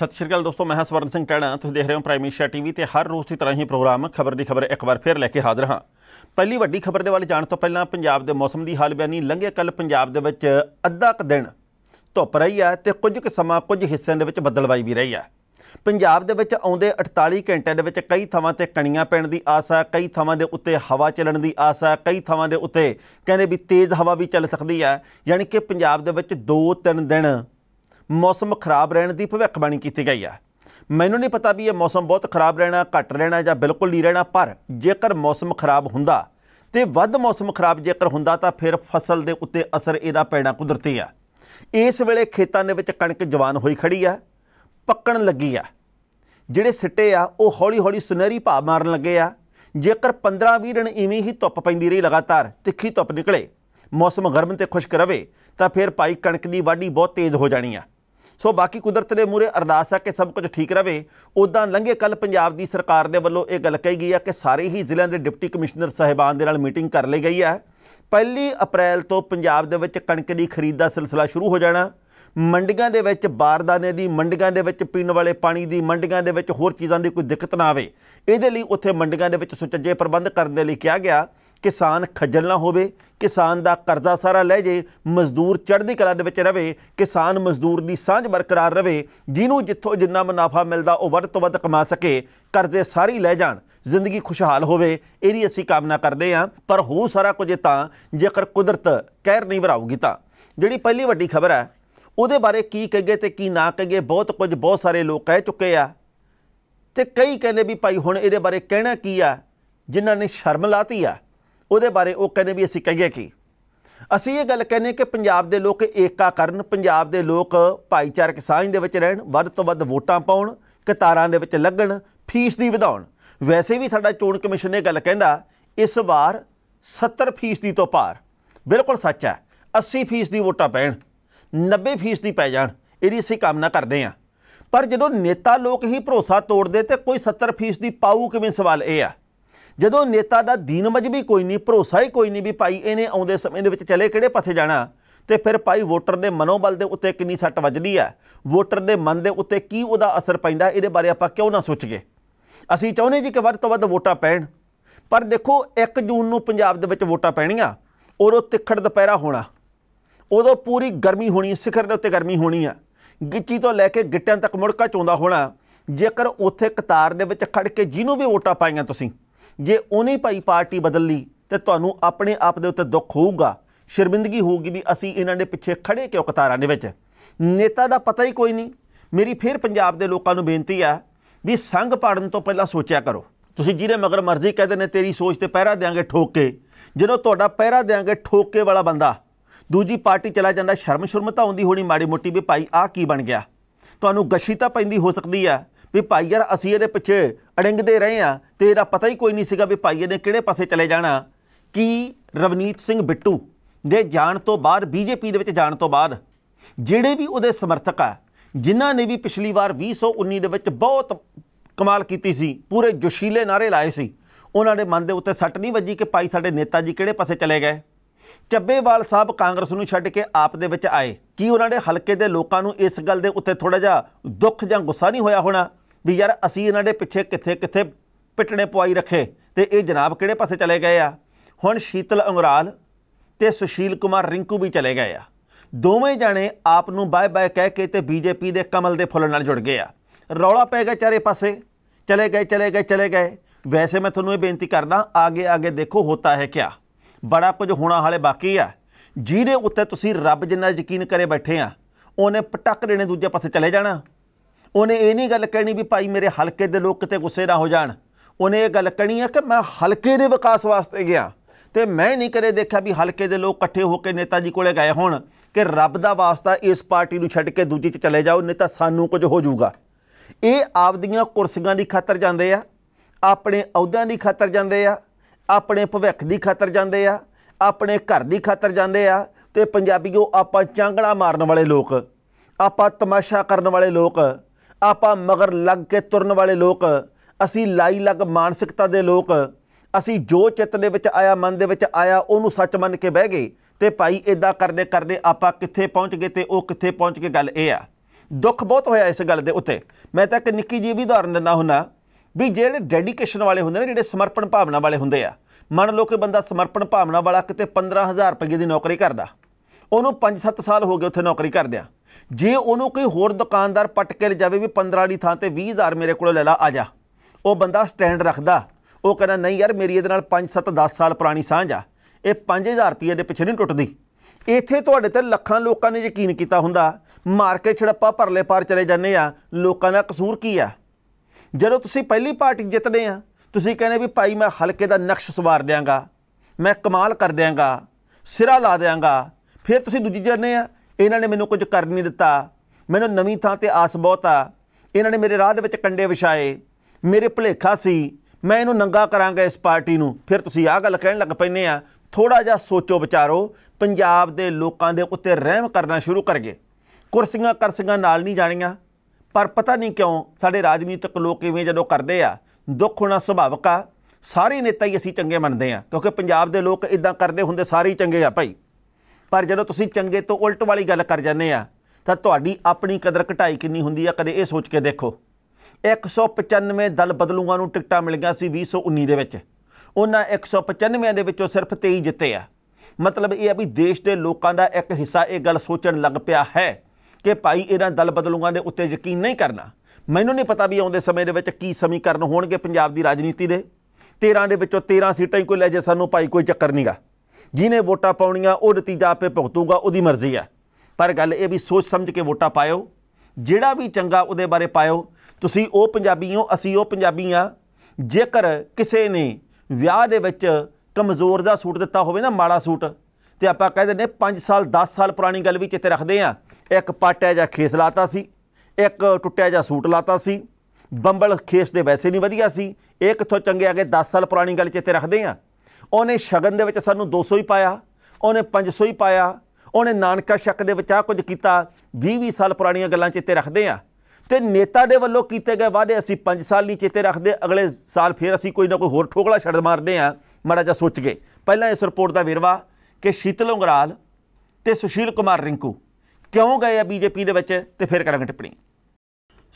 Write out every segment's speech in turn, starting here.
ਸਤਿ ਸ਼੍ਰੀ ਅਕਾਲ ਦੋਸਤੋ ਮੈਂ ਹਾਂ ਸਵਰਨ ਸਿੰਘ ਟੈੜਾ ਤੁਸੀਂ ਦੇਖ ਰਹੇ ਹੋ ਪ੍ਰਾਈਮ ਏਸ਼ੀਆ ਟੀਵੀ ਤੇ ਹਰ ਰੋਜ਼ ਦੀ ਤਰ੍ਹਾਂ ਹੀ ਪ੍ਰੋਗਰਾਮ ਖਬਰ ਦੀ ਖਬਰ ਇੱਕ ਵਾਰ ਫੇਰ ਲੈ ਕੇ ਹਾਜ਼ਰ ਹਾਂ ਪਹਿਲੀ ਵੱਡੀ ਖਬਰ ਦੇ ਵੱਲ ਜਾਣ ਤੋਂ ਪਹਿਲਾਂ ਪੰਜਾਬ ਦੇ ਮੌਸਮ ਦੀ ਹਾਲ ਬਿਆਨੀ ਲੰਘੇ ਕੱਲ ਪੰਜਾਬ ਦੇ ਵਿੱਚ ਅੱਧਾ ਕੁ ਦਿਨ ਧੁੱਪ ਰਹੀ ਹੈ ਤੇ ਕੁਝ ਕੁ ਸਮਾਂ ਕੁਝ ਹਿੱਸਿਆਂ ਦੇ ਵਿੱਚ ਬੱਦਲਵਾਈ ਵੀ ਰਹੀ ਹੈ ਪੰਜਾਬ ਦੇ ਵਿੱਚ ਆਉਂਦੇ 48 ਘੰਟਿਆਂ ਦੇ ਵਿੱਚ ਕਈ ਥਾਵਾਂ ਤੇ ਕਣੀਆਂ ਪੈਣ ਦੀ ਆਸ ਹੈ ਕਈ ਥਾਵਾਂ ਦੇ ਉੱਤੇ ਹਵਾ ਚੱਲਣ ਦੀ ਆਸ ਹੈ ਕਈ ਥਾਵਾਂ ਦੇ ਉੱਤੇ ਕਹਿੰਦੇ ਵੀ ਤੇਜ਼ ਹਵਾ ਵੀ ਚੱਲ ਸਕਦੀ ਹੈ ਯਾਨੀ ਕਿ ਪੰਜਾਬ ਦੇ ਵਿੱਚ 2-3 ਦਿਨ ਮੌਸਮ ਖਰਾਬ ਰਹਿਣ ਦੀ ਭਵਿੱਖਬਾਣੀ ਕੀਤੀ ਗਈ ਹੈ ਮੈਨੂੰ ਨਹੀਂ ਪਤਾ ਵੀ ਇਹ ਮੌਸਮ ਬਹੁਤ ਖਰਾਬ ਰਹਿਣਾ ਘੱਟ ਰਹਿਣਾ ਜਾਂ ਬਿਲਕੁਲ ਨਹੀਂ ਰਹਿਣਾ ਪਰ ਜੇਕਰ ਮੌਸਮ ਖਰਾਬ ਹੁੰਦਾ ਤੇ ਵੱਧ ਮੌਸਮ ਖਰਾਬ ਜੇਕਰ ਹੁੰਦਾ ਤਾਂ ਫਿਰ ਫਸਲ ਦੇ ਉੱਤੇ ਅਸਰ ਇਹਦਾ ਪੈਣਾ ਕੁਦਰਤੀ ਆ ਇਸ ਵੇਲੇ ਖੇਤਾਂ ਦੇ ਵਿੱਚ ਕਣਕ ਜਵਾਨ ਹੋਈ ਖੜੀ ਆ ਪੱਕਣ ਲੱਗੀ ਆ ਜਿਹੜੇ ਸਿੱਟੇ ਆ ਉਹ ਹੌਲੀ-ਹੌਲੀ ਸੁਨਹਿਰੀ ਭਾਅ ਮਾਰਨ ਲੱਗੇ ਆ ਜੇਕਰ 15-20 ਦਿਨ ਇਵੇਂ ਹੀ ਧੁੱਪ ਪੈਂਦੀ ਰਹੀ ਲਗਾਤਾਰ ਤਿੱਖੀ ਧੁੱਪ ਨਿਕਲੇ ਮੌਸਮ ਗਰਮ ਤੇ ਖੁਸ਼ਕ ਰਵੇ ਤਾਂ ਫਿਰ ਭਾਈ ਕਣਕ ਦੀ ਵਾਢੀ ਬਹੁਤ ਤੇਜ਼ ਹੋ ਜਾਣੀ ਆ ਸੋ ਬਾਕੀ ਕੁਦਰਤ ਦੇ ਮੂਰੇ ਅਰਦਾਸ ਹੈ ਕਿ ਸਭ ਕੁਝ ਠੀਕ ਰਵੇ ਉਦਾਂ ਲੰਘੇ ਕੱਲ ਪੰਜਾਬ ਦੀ ਸਰਕਾਰ ਦੇ ਵੱਲੋਂ ਇਹ ਗੱਲ ਕਹੀ ਗਈ ਹੈ ਕਿ ਸਾਰੇ ਹੀ ਜ਼ਿਲ੍ਹਿਆਂ ਦੇ ਡਿਪਟੀ ਕਮਿਸ਼ਨਰ ਸਹਿਬਾਨ ਦੇ ਨਾਲ ਮੀਟਿੰਗ ਕਰ ਲਈ ਗਈ ਹੈ ਪਹਿਲੀ ਅਪ੍ਰੈਲ ਤੋਂ ਪੰਜਾਬ ਦੇ ਵਿੱਚ ਕਣਕ ਦੀ ਖਰੀਦ ਦਾ ਸਿਲਸਿਲਾ ਸ਼ੁਰੂ ਹੋ ਜਾਣਾ ਮੰਡੀਆਂ ਦੇ ਵਿੱਚ ਬਾਰਦਾਨੇ ਦੀ ਮੰਡੀਆਂ ਦੇ ਵਿੱਚ ਪੀਣ ਵਾਲੇ ਪਾਣੀ ਦੀ ਮੰਡੀਆਂ ਦੇ ਵਿੱਚ ਹੋਰ ਚੀਜ਼ਾਂ ਦੀ ਕੋਈ ਦਿੱਕਤ ਨਾ ਆਵੇ ਇਹਦੇ ਲਈ ਉੱਥੇ ਮੰਡੀਆਂ ਦੇ ਵਿੱਚ ਸੁਚੱਜੇ ਪ੍ਰਬੰਧ ਕਰਨ ਦੇ ਲਈ ਕਿਹਾ ਗਿਆ ਕਿਸਾਨ ਖੱਜਲ ਨਾ ਹੋਵੇ ਕਿਸਾਨ ਦਾ ਕਰਜ਼ਾ ਸਾਰਾ ਲੈ ਜੇ ਮਜ਼ਦੂਰ ਚੜ੍ਹਦੀ ਕਲਾ ਦੇ ਵਿੱਚ ਰਵੇ ਕਿਸਾਨ ਮਜ਼ਦੂਰ ਦੀ ਸਾਂਝ ਬਰਕਰਾਰ ਰਵੇ ਜਿਹਨੂੰ ਜਿੱਥੋਂ ਜਿੰਨਾ ਮੁਨਾਫਾ ਮਿਲਦਾ ਉਹ ਵੱਧ ਤੋਂ ਵੱਧ ਕਮਾ ਸਕੇ ਕਰਜ਼ੇ ਸਾਰੀ ਲੈ ਜਾਣ ਜ਼ਿੰਦਗੀ ਖੁਸ਼ਹਾਲ ਹੋਵੇ ਇਹਦੀ ਅਸੀਂ ਕਾਮਨਾ ਕਰਦੇ ਹਾਂ ਪਰ ਹੋ ਸਾਰਾ ਕੁਝ ਤਾਂ ਜੇਕਰ ਕੁਦਰਤ ਕਹਿਰ ਨਹੀਂ ਵਰਾਉਗੀ ਤਾਂ ਜਿਹੜੀ ਪਹਿਲੀ ਵੱਡੀ ਖਬਰ ਹੈ ਉਹਦੇ ਬਾਰੇ ਕੀ ਕਹੀਏ ਤੇ ਕੀ ਨਾ ਕਹੀਏ ਬਹੁਤ ਕੁਝ ਬਹੁਤ ਸਾਰੇ ਲੋਕ ਕਹਿ ਚੁੱਕੇ ਆ ਤੇ ਕਈ ਕਹਿੰਦੇ ਵੀ ਭਾਈ ਹੁਣ ਇਹਦੇ ਬਾਰੇ ਕਹਿਣਾ ਕੀ ਆ ਜਿਨ੍ਹਾਂ ਨੇ ਸ਼ਰਮ ਲਾਤੀ ਆ ਉਹਦੇ ਬਾਰੇ ਉਹ ਕਹਿੰਦੇ ਵੀ ਅਸੀਂ ਕਹੀਏ ਕੀ ਅਸੀਂ ਇਹ ਗੱਲ ਕਹਿੰਨੇ ਕਿ ਪੰਜਾਬ ਦੇ ਲੋਕ ਏਕਾ ਕਰਨ ਪੰਜਾਬ ਦੇ ਲੋਕ ਭਾਈਚਾਰਕ ਸਾਂਝ ਦੇ ਵਿੱਚ ਰਹਿਣ ਵੱਧ ਤੋਂ ਵੱਧ ਵੋਟਾਂ ਪਾਉਣ ਕਤਾਰਾਂ ਦੇ ਵਿੱਚ ਲੱਗਣ ਫੀਸ ਦੀ ਵਧਾਉਣ ਵੈਸੇ ਵੀ ਸਾਡਾ ਚੋਣ ਕਮਿਸ਼ਨ ਨੇ ਗੱਲ ਕਹਿੰਦਾ ਇਸ ਵਾਰ 70% ਤੋਂ ਪਾਰ ਬਿਲਕੁਲ ਸੱਚ ਹੈ 80% ਦੀ ਵੋਟਾਂ ਪੈਣ 90% ਦੀ ਪੈ ਜਾਣ ਇਹਦੀ ਅਸੀਂ ਕਾਮਨਾ ਕਰਦੇ ਹਾਂ ਪਰ ਜਦੋਂ ਨੇਤਾ ਲੋਕ ਹੀ ਭਰੋਸਾ ਤੋੜਦੇ ਤੇ ਕੋਈ 70% ਦੀ ਪਾਉ ਕਿਵੇਂ ਸਵਾਲ ਇਹ ਆ ਜਦੋਂ ਨੇਤਾ ਦਾ ਦੀਨ ਮਜਬੀ ਕੋਈ ਨਹੀਂ ਭਰੋਸਾ ਹੀ ਕੋਈ ਨਹੀਂ ਵੀ ਭਾਈ ਇਹਨੇ ਆਉਂਦੇ ਸਮੇਂ ਦੇ ਵਿੱਚ ਚਲੇ ਕਿਹੜੇ ਪਾਸੇ ਜਾਣਾ ਤੇ ਫਿਰ ਭਾਈ ਵੋਟਰ ਦੇ ਮਨੋਬਲ ਦੇ ਉੱਤੇ ਕਿੰਨੀ ਸੱਟ ਵੱਜਦੀ ਹੈ ਵੋਟਰ ਦੇ ਮਨ ਦੇ ਉੱਤੇ ਕੀ ਉਹਦਾ ਅਸਰ ਪੈਂਦਾ ਇਹਦੇ ਬਾਰੇ ਆਪਾਂ ਕਿਉਂ ਨਾ ਸੋਚੀਏ ਅਸੀਂ ਚਾਹੁੰਦੇ ਜੀ ਕਿ ਵੱਧ ਤੋਂ ਵੱਧ ਵੋਟਾਂ ਪੈਣ ਪਰ ਦੇਖੋ 1 ਜੂਨ ਨੂੰ ਪੰਜਾਬ ਦੇ ਵਿੱਚ ਵੋਟਾਂ ਪੈਣੀਆਂ ਉਦੋਂ ਤਿੱਖੜ ਦੁਪਹਿਰਾ ਹੋਣਾ ਉਦੋਂ ਪੂਰੀ ਗਰਮੀ ਹੋਣੀ ਸਿਖਰ ਦੇ ਉੱਤੇ ਗਰਮੀ ਹੋਣੀ ਆ ਗਿੱਚੀ ਤੋਂ ਲੈ ਕੇ ਗਿੱਟਿਆਂ ਤੱਕ ਮੁੜਕਾ ਚੋਂਦਾ ਹੋਣਾ ਜੇਕਰ ਉੱਥੇ ਕਤਾਰ ਦੇ ਵਿੱਚ ਖੜ ਕੇ ਜਿਹਨੂੰ ਵੀ ਵੋਟਾਂ ਪਾਈਆਂ ਤੁਸੀਂ ਜੇ ਉਹਨੇ ਭਾਈ ਪਾਰਟੀ ਬਦਲ ਲਈ ਤੇ ਤੁਹਾਨੂੰ ਆਪਣੇ ਆਪ ਦੇ ਉੱਤੇ ਦੁੱਖ ਹੋਊਗਾ ਸ਼ਰਮਿੰਦਗੀ ਹੋਊਗੀ ਵੀ ਅਸੀਂ ਇਹਨਾਂ ਦੇ ਪਿੱਛੇ ਖੜੇ ਕਿਉਂ ਕਤਾਰਾਂ ਦੇ ਵਿੱਚ ਨੇਤਾ ਦਾ ਪਤਾ ਹੀ ਕੋਈ ਨਹੀਂ ਮੇਰੀ ਫਿਰ ਪੰਜਾਬ ਦੇ ਲੋਕਾਂ ਨੂੰ ਬੇਨਤੀ ਆ ਵੀ ਸੰਗ ਪਾੜਨ ਤੋਂ ਪਹਿਲਾਂ ਸੋਚਿਆ ਕਰੋ ਤੁਸੀਂ ਜਿਹਦੇ ਮਗਰ ਮਰਜ਼ੀ ਕਹਦੇ ਨੇ ਤੇਰੀ ਸੋਚ ਤੇ ਪਹਿਰਾ ਦੇਾਂਗੇ ਠੋਕੇ ਜਦੋਂ ਤੁਹਾਡਾ ਪਹਿਰਾ ਦੇਾਂਗੇ ਠੋਕੇ ਵਾਲਾ ਬੰਦਾ ਦੂਜੀ ਪਾਰਟੀ ਚਲਾ ਜਾਂਦਾ ਸ਼ਰਮ ਸ਼ਰਮਤਾ ਹੁੰਦੀ ਹੋਣੀ ਮਾੜੀ ਮੋਟੀ ਵੀ ਭਾਈ ਆ ਕੀ ਬਣ ਗਿਆ ਤੁਹਾਨੂੰ ਗਸ਼ੀ ਤਾਂ ਪੈਂਦੀ ਹੋ ਸਕਦੀ ਆ ਵੀ ਭਾਈ ਯਾਰ ਅਸੀਂ ਇਹਦੇ ਪਿੱਛੇ ਅੜਿੰਗਦੇ ਰਹੇ ਆ ਤੇ ਇਹਦਾ ਪਤਾ ਹੀ ਕੋਈ ਨਹੀਂ ਸੀਗਾ ਵੀ ਭਾਈ ਇਹਨੇ ਕਿਹੜੇ ਪਾਸੇ ਚਲੇ ਜਾਣਾ ਕਿ ਰਵਨੀਤ ਸਿੰਘ ਬਿੱਟੂ ਦੇ ਜਾਣ ਤੋਂ ਬਾਅਦ ਬੀਜੇਪੀ ਦੇ ਵਿੱਚ ਜਾਣ ਤੋਂ ਬਾਅਦ ਜਿਹੜੇ ਵੀ ਉਹਦੇ ਸਮਰਥਕ ਆ ਜਿਨ੍ਹਾਂ ਨੇ ਵੀ ਪਿਛਲੀ ਵਾਰ 2019 ਦੇ ਵਿੱਚ ਬਹੁਤ ਕਮਾਲ ਕੀਤੀ ਸੀ ਪੂਰੇ ਜੋਸ਼ੀਲੇ ਨਾਰੇ ਲਾਏ ਸੀ ਉਹਨਾਂ ਦੇ ਮਨ ਦੇ ਉੱਤੇ ਸੱਟ ਨਹੀਂ ਵੱਜੀ ਕਿ ਭਾਈ ਸਾਡੇ ਨੇਤਾ ਜੀ ਕਿਹੜੇ ਪਾਸੇ ਚਲੇ ਗਏ ਚੱਬੇਵਾਲ ਸਾਹਿਬ ਕਾਂਗਰਸ ਨੂੰ ਛੱਡ ਕੇ ਆਪ ਦੇ ਵਿੱਚ ਆਏ ਕੀ ਉਹਨਾਂ ਦੇ ਹਲਕੇ ਦੇ ਲੋਕਾਂ ਨੂੰ ਇਸ ਗੱਲ ਦੇ ਉੱਤੇ ਥੋੜਾ ਜਿਹਾ ਦੁੱਖ ਜਾਂ ਗੁੱਸਾ ਨਹੀਂ ਹੋਇਆ ਹੋਣਾ ਵੀ ਯਾਰ ਅਸੀਂ ਇਹਨਾਂ ਦੇ ਪਿੱਛੇ ਕਿੱਥੇ ਕਿੱਥੇ ਪਿਟਣੇ ਪਵਾਈ ਰੱਖੇ ਤੇ ਇਹ ਜਨਾਬ ਕਿਹੜੇ ਪਾਸੇ ਚਲੇ ਗਏ ਆ ਹੁਣ ਸ਼ੀਤਲ ਅੰਗਰਾਲ ਤੇ ਸੁਸ਼ੀਲ ਕੁਮਾਰ ਰਿੰਕੂ ਵੀ ਚਲੇ ਗਏ ਆ ਦੋਵੇਂ ਜਾਣੇ ਆਪ ਨੂੰ ਬਾਏ ਬਾਏ ਕਹਿ ਕੇ ਤੇ ਬੀਜੇਪੀ ਦੇ ਕਮਲ ਦੇ ਫੁੱਲ ਨਾਲ ਜੁੜ ਗਏ ਆ ਰੌਲਾ ਪੈ ਗਿਆ ਚਾਰੇ ਪਾਸੇ ਚਲੇ ਗਏ ਚਲੇ ਗਏ ਚਲੇ ਗਏ ਵੈਸੇ ਮੈਂ ਤੁਹਾਨੂੰ ਇਹ ਬੇਨਤੀ ਕਰਦਾ ਆਗੇ ਆਗੇ ਦੇਖੋ ਹੋਤਾ ਹੈ ਕਿਆ ਬੜਾ ਕੁਝ ਹੋਣਾ ਹਾਲੇ ਬਾਕੀ ਆ ਜਿਹਦੇ ਉੱਤੇ ਤੁਸੀਂ ਰੱਬ ਜਿੰਨਾ ਯਕੀਨ ਕਰੇ ਬੈਠੇ ਆ ਉਹਨੇ ਪਟਕ ਦੇਣੇ ਦੂਜੇ ਪਾਸੇ ਚਲੇ ਜਾਣਾ ਉਹਨੇ ਇਹ ਨਹੀਂ ਗੱਲ ਕਹਿਣੀ ਵੀ ਭਾਈ ਮੇਰੇ ਹਲਕੇ ਦੇ ਲੋਕ ਕਿਤੇ ਗੁੱਸੇ ਨਾ ਹੋ ਜਾਣ ਉਹਨੇ ਇਹ ਗੱਲ ਕਹਿਣੀ ਹੈ ਕਿ ਮੈਂ ਹਲਕੇ ਦੇ ਵਿਕਾਸ ਵਾਸਤੇ ਗਿਆ ਤੇ ਮੈਂ ਨਹੀਂ ਕਰੇ ਦੇਖਿਆ ਵੀ ਹਲਕੇ ਦੇ ਲੋਕ ਇਕੱਠੇ ਹੋ ਕੇ ਨੇਤਾ ਜੀ ਕੋਲੇ ਗਏ ਹੋਣ ਕਿ ਰੱਬ ਦਾ ਵਾਸਤਾ ਇਸ ਪਾਰਟੀ ਨੂੰ ਛੱਡ ਕੇ ਦੂਜੀ 'ਚ ਚਲੇ ਜਾਓ ਨਹੀਂ ਤਾਂ ਸਾਨੂੰ ਕੁਝ ਹੋ ਜਾਊਗਾ ਇਹ ਆਪਦੀਆਂ ਕੁਰਸੀਆਂ ਦੀ ਖਾਤਰ ਜਾਂਦੇ ਆ ਆਪਣੇ ਅਹੁਦਿਆਂ ਦੀ ਖਾਤਰ ਜਾਂਦੇ ਆ ਆਪਣੇ ਭਵਿੱਖ ਦੀ ਖਾਤਰ ਜਾਂਦੇ ਆ ਆਪਣੇ ਘਰ ਦੀ ਖਾਤਰ ਜਾਂਦੇ ਆ ਤੇ ਪੰਜਾਬੀਓ ਆਪਾਂ ਚਾਂਗੜਾ ਮਾਰਨ ਵਾਲੇ ਲੋਕ ਆਪਾਂ ਤਮਾਸ਼ਾ ਕਰਨ ਵਾਲੇ ਲੋਕ ਆਪਾਂ ਮਗਰ ਲੱਗ ਕੇ ਤੁਰਨ ਵਾਲੇ ਲੋਕ ਅਸੀਂ ਲਾਈ ਲੱਗ ਮਾਨਸਿਕਤਾ ਦੇ ਲੋਕ ਅਸੀਂ ਜੋ ਚਿੱਤ ਦੇ ਵਿੱਚ ਆਇਆ ਮਨ ਦੇ ਵਿੱਚ ਆਇਆ ਉਹਨੂੰ ਸੱਚ ਮੰਨ ਕੇ ਬਹਿ ਗਏ ਤੇ ਭਾਈ ਇਦਾਂ ਕਰਦੇ ਕਰਦੇ ਆਪਾਂ ਕਿੱਥੇ ਪਹੁੰਚ ਗਏ ਤੇ ਉਹ ਕਿੱਥੇ ਪਹੁੰਚ ਕੇ ਗੱਲ ਇਹ ਆ ਦੁੱਖ ਬਹੁਤ ਹੋਇਆ ਇਸ ਗੱਲ ਦੇ ਉੱਤੇ ਮੈਂ ਤਾਂ ਇੱਕ ਨਿੱਕੀ ਜੀ ਵੀ ਉਦਾਹਰਨ ਦਿੰਦਾ ਹੁੰਨਾ ਵੀ ਜਿਹੜੇ ਡੈਡੀਕੇਸ਼ਨ ਵਾਲੇ ਹੁੰਦੇ ਨੇ ਜਿਹੜੇ ਸਮਰਪਣ ਭਾਵਨਾ ਵਾਲੇ ਹੁੰਦੇ ਆ ਮੰਨ ਲਓ ਕਿ ਬੰਦਾ ਸਮਰਪਣ ਭਾਵਨਾ ਵਾਲਾ ਕਿਤੇ 15000 ਰੁਪਏ ਦੀ ਨੌਕਰੀ ਕਰਦਾ ਉਹਨੂੰ 5-7 ਸਾਲ ਹੋ ਗਏ ਉੱਥੇ ਨੌਕਰੀ ਕਰਦਿਆਂ ਜੇ ਉਹਨੂੰ ਕੋਈ ਹੋਰ ਦੁਕਾਨਦਾਰ ਪਟ ਕੇ ਲੈ ਜਾਵੇ ਵੀ 15 ਵਾਲੀ ਥਾਂ ਤੇ 20000 ਮੇਰੇ ਕੋਲੋਂ ਲੈ ਲਾ ਆ ਜਾ ਉਹ ਬੰਦਾ ਸਟੈਂਡ ਰੱਖਦਾ ਉਹ ਕਹਿੰਦਾ ਨਹੀਂ ਯਾਰ ਮੇਰੀ ਇਹਦੇ ਨਾਲ 5 7 10 ਸਾਲ ਪੁਰਾਣੀ ਸਾਂਝ ਆ ਇਹ 5000 ਰੁਪਏ ਦੇ ਪਿੱਛੇ ਨਹੀਂ ਟੁੱਟਦੀ ਇੱਥੇ ਤੁਹਾਡੇ ਤੇ ਲੱਖਾਂ ਲੋਕਾਂ ਨੇ ਯਕੀਨ ਕੀਤਾ ਹੁੰਦਾ ਮਾਰ ਕੇ ਛੜੱਪਾ ਪਰਲੇ ਪਾਰ ਚਲੇ ਜਾਂਦੇ ਆ ਲੋਕਾਂ ਦਾ ਕਸੂਰ ਕੀ ਆ ਜਦੋਂ ਤੁਸੀਂ ਪਹਿਲੀ ਪਾਰਟੀ ਜਿੱਤਦੇ ਆ ਤੁਸੀਂ ਕਹਿੰਦੇ ਵੀ ਭਾਈ ਮੈਂ ਹਲਕੇ ਦਾ ਨਕਸ਼ ਸਵਾਰ ਦਿਆਂਗਾ ਮੈਂ ਕਮਾਲ ਕਰ ਦਿਆਂਗਾ ਸਿਰਾ ਲਾ ਦਿਆਂਗਾ ਫਿਰ ਤੁਸੀਂ ਦੂਜੀ ਜਾਂਦੇ ਆ ਇਹਨਾਂ ਨੇ ਮੈਨੂੰ ਕੁਝ ਕਰ ਨਹੀਂ ਦਿੱਤਾ ਮੈਨੂੰ ਨਵੀਂ ਥਾਂ ਤੇ ਆਸ ਬਹੁਤ ਆ ਇਹਨਾਂ ਨੇ ਮੇਰੇ ਰਾਹ ਦੇ ਵਿੱਚ ਕੰਡੇ ਵਿਛਾਏ ਮੇਰੇ ਭੁਲੇਖਾ ਸੀ ਮੈਂ ਇਹਨੂੰ ਨੰਗਾ ਕਰਾਂਗਾ ਇਸ ਪਾਰਟੀ ਨੂੰ ਫਿਰ ਤੁਸੀਂ ਆਹ ਗੱਲ ਕਹਿਣ ਲੱਗ ਪੈਨੇ ਆ ਥੋੜਾ ਜਿਹਾ ਸੋਚੋ ਵਿਚਾਰੋ ਪੰਜਾਬ ਦੇ ਲੋਕਾਂ ਦੇ ਉੱਤੇ ਰਹਿਮ ਕਰਨਾ ਸ਼ੁਰੂ ਕਰ ਗਏ ਕੁਰਸੀਆਂ ਕਰਸੀਆਂ ਨਾਲ ਨਹੀਂ ਜਾਣੀਆਂ ਪਰ ਪਤਾ ਨਹੀਂ ਕਿਉਂ ਸਾਡੇ ਰਾਜਨੀਤਿਕ ਲੋਕ ਇਵੇਂ ਜਦੋਂ ਕਰਦੇ ਆ ਦੁੱਖ ਹੋਣਾ ਸੁਭਾਵਕ ਆ ਸਾਰੇ ਨੇਤਾ ਹੀ ਅਸੀਂ ਚੰਗੇ ਮੰਨਦੇ ਆ ਕਿਉਂਕਿ ਪੰਜਾਬ ਦੇ ਲੋਕ ਇਦਾਂ ਕਰਦੇ ਹੁੰਦੇ ਸਾਰੇ ਹੀ ਚੰਗੇ ਆ ਭਾਈ ਪਰ ਜਦੋਂ ਤੁਸੀਂ ਚੰਗੇ ਤੋਂ ਉਲਟ ਵਾਲੀ ਗੱਲ ਕਰ ਜਾਂਦੇ ਆ ਤਾਂ ਤੁਹਾਡੀ ਆਪਣੀ ਕਦਰ ਘਟਾਈ ਕਿੰਨੀ ਹੁੰਦੀ ਆ ਕਦੇ ਇਹ ਸੋਚ ਕੇ ਦੇਖੋ 195 ਦਲ ਬਦਲੂਆਂ ਨੂੰ ਟਿਕਟਾਂ ਮਿਲ ਗਿਆ ਸੀ 2019 ਦੇ ਵਿੱਚ ਉਹਨਾਂ 195 ਦੇ ਵਿੱਚੋਂ ਸਿਰਫ 23 ਜਿੱਤੇ ਆ ਮਤਲਬ ਇਹ ਆ ਵੀ ਦੇਸ਼ ਦੇ ਲੋਕਾਂ ਦਾ ਇੱਕ ਹਿੱਸਾ ਇਹ ਗੱਲ ਸੋਚਣ ਲੱਗ ਪਿਆ ਹੈ ਕਿ ਭਾਈ ਇਹਨਾਂ ਦਲ ਬਦਲੂਆਂ ਦੇ ਉੱਤੇ ਯਕੀਨ ਨਹੀਂ ਕਰਨਾ ਮੈਨੂੰ ਨਹੀਂ ਪਤਾ ਵੀ ਆਉਂਦੇ ਸਮੇਂ ਦੇ ਵਿੱਚ ਕੀ ਸਮੀਕਰਨ ਹੋਣਗੇ ਪੰਜਾਬ ਦੀ ਰਾਜਨੀਤੀ ਦੇ 13 ਦੇ ਵਿੱਚੋਂ 13 ਸੀਟਾਂ ਹੀ ਕੋਈ ਲੈ ਜੇ ਸਾਨੂੰ ਭਾਈ ਕੋਈ ਚੱਕਰ ਨਹੀਂਗਾ ਜਿਹਨੇ ਵੋਟਾਂ ਪਾਉਣੀਆਂ ਉਹ ਨਤੀਜਾ ਆਪੇ ਭੁਗਤੂਗਾ ਉਹਦੀ ਮਰਜ਼ੀ ਆ ਪਰ ਗੱਲ ਇਹ ਵੀ ਸੋਚ ਸਮਝ ਕੇ ਵੋਟਾਂ ਪਾਇਓ ਜਿਹੜਾ ਵੀ ਚੰਗਾ ਉਹਦੇ ਬਾਰੇ ਪਾਇਓ ਤੁਸੀਂ ਉਹ ਪੰਜਾਬੀ ਹੋ ਅਸੀਂ ਉਹ ਪੰਜਾਬੀ ਆ ਜੇਕਰ ਕਿਸੇ ਨੇ ਵਿਆਹ ਦੇ ਵਿੱਚ ਕਮਜ਼ੋਰ ਦਾ ਸੂਟ ਦਿੱਤਾ ਹੋਵੇ ਨਾ ਮਾੜਾ ਸੂਟ ਤੇ ਆਪਾਂ ਕਹਿੰਦੇ ਨੇ 5 ਸਾਲ 10 ਸਾਲ ਪੁਰਾਣੀ ਗੱਲ ਵੀ ਚਿੱਤੇ ਰੱਖਦੇ ਆ ਇੱਕ ਪਾਟਿਆ ਜਾਂ ਖੇਸ ਲਾਤਾ ਸੀ ਇੱਕ ਟੁੱਟਿਆ ਜਾਂ ਸੂਟ ਲਾਤਾ ਸੀ ਬੰਬਲ ਖੇਸ ਦੇ ਵੈਸੇ ਨਹੀਂ ਵਧੀਆ ਸੀ ਇਹ ਕਿੱਥੋਂ ਚੰਗੇ ਆ ਗਏ 10 ਸਾਲ ਪੁਰਾਣੀ ਗੱਲ ਚਿੱਤੇ ਰੱਖਦੇ ਆ ਉਹਨੇ ਸ਼ਗਨ ਦੇ ਵਿੱਚ ਸਾਨੂੰ 200 ਹੀ ਪਾਇਆ ਉਹਨੇ 500 ਹੀ ਪਾਇਆ ਉਹਨੇ ਨਾਨਕਾ ਸ਼ੱਕ ਦੇ ਵਿੱਚ ਆ ਕੁਝ ਕੀਤਾ 20-20 ਸਾਲ ਪੁਰਾਣੀਆਂ ਗੱਲਾਂ ਚਿੱਤੇ ਰੱਖਦੇ ਆ ਤੇ ਨੇਤਾ ਦੇ ਵੱਲੋਂ ਕੀਤੇ ਗਏ ਵਾਅਦੇ ਅਸੀਂ 5 ਸਾਲ ਨਹੀਂ ਚਿੱਤੇ ਰੱਖਦੇ ਅਗਲੇ ਸਾਲ ਫਿਰ ਅਸੀਂ ਕੋਈ ਨਾ ਕੋਈ ਹੋਰ ਠੋਕਲਾ ਛੱਡ ਮਾਰਦੇ ਆ ਮੜਾ ਜਾ ਸੋਚ ਕੇ ਪਹਿਲਾਂ ਇਸ ਰਿਪੋਰਟ ਦਾ ਵੇਰਵਾ ਕਿ ਸ਼ੀਤਲ ਉਂਗਰਾਲ ਤੇ ਸੁਸ਼ੀਲ ਕੁਮਾਰ ਰਿੰਕੂ ਕਿਉਂ ਗਏ ਆ ਬੀਜੇਪੀ ਦੇ ਵਿੱਚ ਤੇ ਫਿਰ ਕਰਾਂਗੇ ਟਿੱਪਣੀ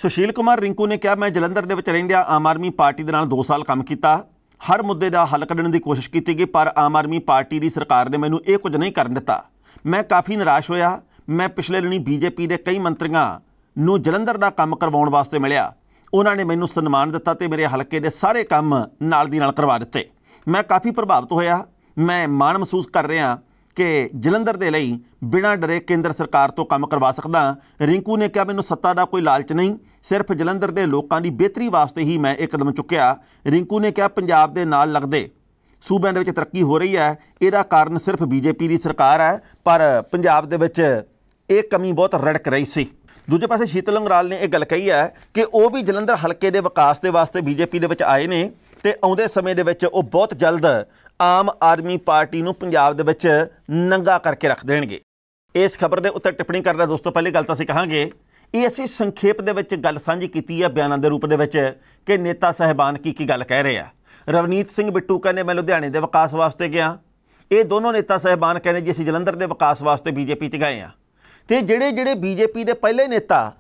ਸੁਸ਼ੀਲ ਕੁਮਾਰ ਰਿੰਕੂ ਨੇ ਕਿਹਾ ਮੈਂ ਜਲੰਧਰ ਦੇ ਵਿੱਚ ਰਹਿੰਦਿਆ ਆਮ ਆਦਮੀ ਪਾਰਟੀ ਦੇ ਨਾਲ 2 ਸਾਲ ਕੰਮ ਕੀਤਾ ਹਰ ਮੁੱਦੇ ਦਾ ਹੱਲ ਕੱਢਣ ਦੀ ਕੋਸ਼ਿਸ਼ ਕੀਤੀ ਗਈ ਪਰ ਆਮ ਆਦਮੀ ਪਾਰਟੀ ਦੀ ਸਰਕਾਰ ਨੇ ਮੈਨੂੰ ਇਹ ਕੁਝ ਨਹੀਂ ਕਰਨ ਦਿੱਤਾ ਮੈਂ ਕਾਫੀ ਨਿਰਾਸ਼ ਹੋਇਆ ਮੈਂ ਪਿਛਲੇ ਦਿਨੀ ਬੀਜੇਪੀ ਦੇ ਕਈ ਮੰਤਰੀਆਂ ਨੂੰ ਜਲੰਧਰ ਦਾ ਕੰਮ ਕਰਵਾਉਣ ਵਾਸਤੇ ਮਿਲਿਆ ਉਹਨਾਂ ਨੇ ਮੈਨੂੰ ਸਨਮਾਨ ਦਿੱਤਾ ਤੇ ਮੇਰੇ ਹਲਕੇ ਦੇ ਸਾਰੇ ਕੰਮ ਨਾਲ ਦੀ ਨਾਲ ਕਰਵਾ ਦਿੱਤੇ ਮੈਂ ਕਾਫੀ ਪ੍ਰਭਾਵਿਤ ਹੋਇਆ ਮੈਂ ਮਾਣ ਮਹਿਸੂਸ ਕਰ ਰਿਹਾ ਕਿ ਜਲੰਧਰ ਦੇ ਲਈ ਬਿਨਾਂ ਡਰੇ ਕੇਂਦਰ ਸਰਕਾਰ ਤੋਂ ਕੰਮ ਕਰਵਾ ਸਕਦਾ ਰਿੰਕੂ ਨੇ ਕਿਹਾ ਮੈਨੂੰ ਸੱਤਾ ਦਾ ਕੋਈ ਲਾਲਚ ਨਹੀਂ ਸਿਰਫ ਜਲੰਧਰ ਦੇ ਲੋਕਾਂ ਦੀ ਬਿਹਤਰੀ ਵਾਸਤੇ ਹੀ ਮੈਂ ਇਹ ਕਦਮ ਚੁੱਕਿਆ ਰਿੰਕੂ ਨੇ ਕਿਹਾ ਪੰਜਾਬ ਦੇ ਨਾਲ ਲੱਗਦੇ ਸੂਬਿਆਂ ਦੇ ਵਿੱਚ ਤਰੱਕੀ ਹੋ ਰਹੀ ਹੈ ਇਹਦਾ ਕਾਰਨ ਸਿਰਫ ਬੀਜੇਪੀ ਦੀ ਸਰਕਾਰ ਹੈ ਪਰ ਪੰਜਾਬ ਦੇ ਵਿੱਚ ਇਹ ਕਮੀ ਬਹੁਤ ਰੜਕ ਰਹੀ ਸੀ ਦੂਜੇ ਪਾਸੇ ਸ਼ੀਤਲ ਅੰਗਰਾਲ ਨੇ ਇਹ ਗੱਲ ਕਹੀ ਹੈ ਕਿ ਉਹ ਵੀ ਜਲੰਧਰ ਹਲਕੇ ਦੇ ਵਿਕਾਸ ਦੇ ਵਾਸਤੇ ਬੀਜੇਪੀ ਦੇ ਵਿੱਚ ਆਏ ਨੇ ਤੇ ਆਉਂਦੇ ਸਮੇਂ ਦੇ ਵਿੱਚ ਉਹ ਬਹੁਤ ਜਲਦ ਆਮ ਆਦਮੀ ਪਾਰਟੀ ਨੂੰ ਪੰਜਾਬ ਦੇ ਵਿੱਚ ਨੰਗਾ ਕਰਕੇ ਰੱਖ ਦੇਣਗੇ ਇਸ ਖਬਰ ਦੇ ਉੱਤੇ ਟਿੱਪਣੀ ਕਰਦਾ ਦੋਸਤੋ ਪਹਿਲੀ ਗੱਲ ਤਾਂ ਅਸੀਂ ਕਹਾਂਗੇ ਇਹ ਅਸੀਂ ਸੰਖੇਪ ਦੇ ਵਿੱਚ ਗੱਲ ਸਾਂਝੀ ਕੀਤੀ ਹੈ ਬਿਆਨਾਂ ਦੇ ਰੂਪ ਦੇ ਵਿੱਚ ਕਿ ਨੇਤਾ ਸਹਿਬਾਨ ਕੀ ਕੀ ਗੱਲ ਕਹਿ ਰਹੇ ਆ ਰਵਨੀਤ ਸਿੰਘ ਬਿੱਟੂ ਕਹਿੰਦੇ ਮੈਂ ਲੁਧਿਆਣੇ ਦੇ ਵਿਕਾਸ ਵਾਸਤੇ ਗਿਆ ਇਹ ਦੋਨੋਂ ਨੇਤਾ ਸਹਿਬਾਨ ਕਹਿੰਦੇ ਜੀ ਅਸੀਂ ਜਲੰਧਰ ਦੇ ਵਿਕਾਸ ਵਾਸਤੇ ਬੀਜੇਪੀ 'ਚ ਗਏ ਆ ਤੇ ਜਿਹੜੇ ਜਿਹੜੇ ਬੀਜੇਪੀ ਦੇ ਪਹਿਲੇ ਨੇਤਾ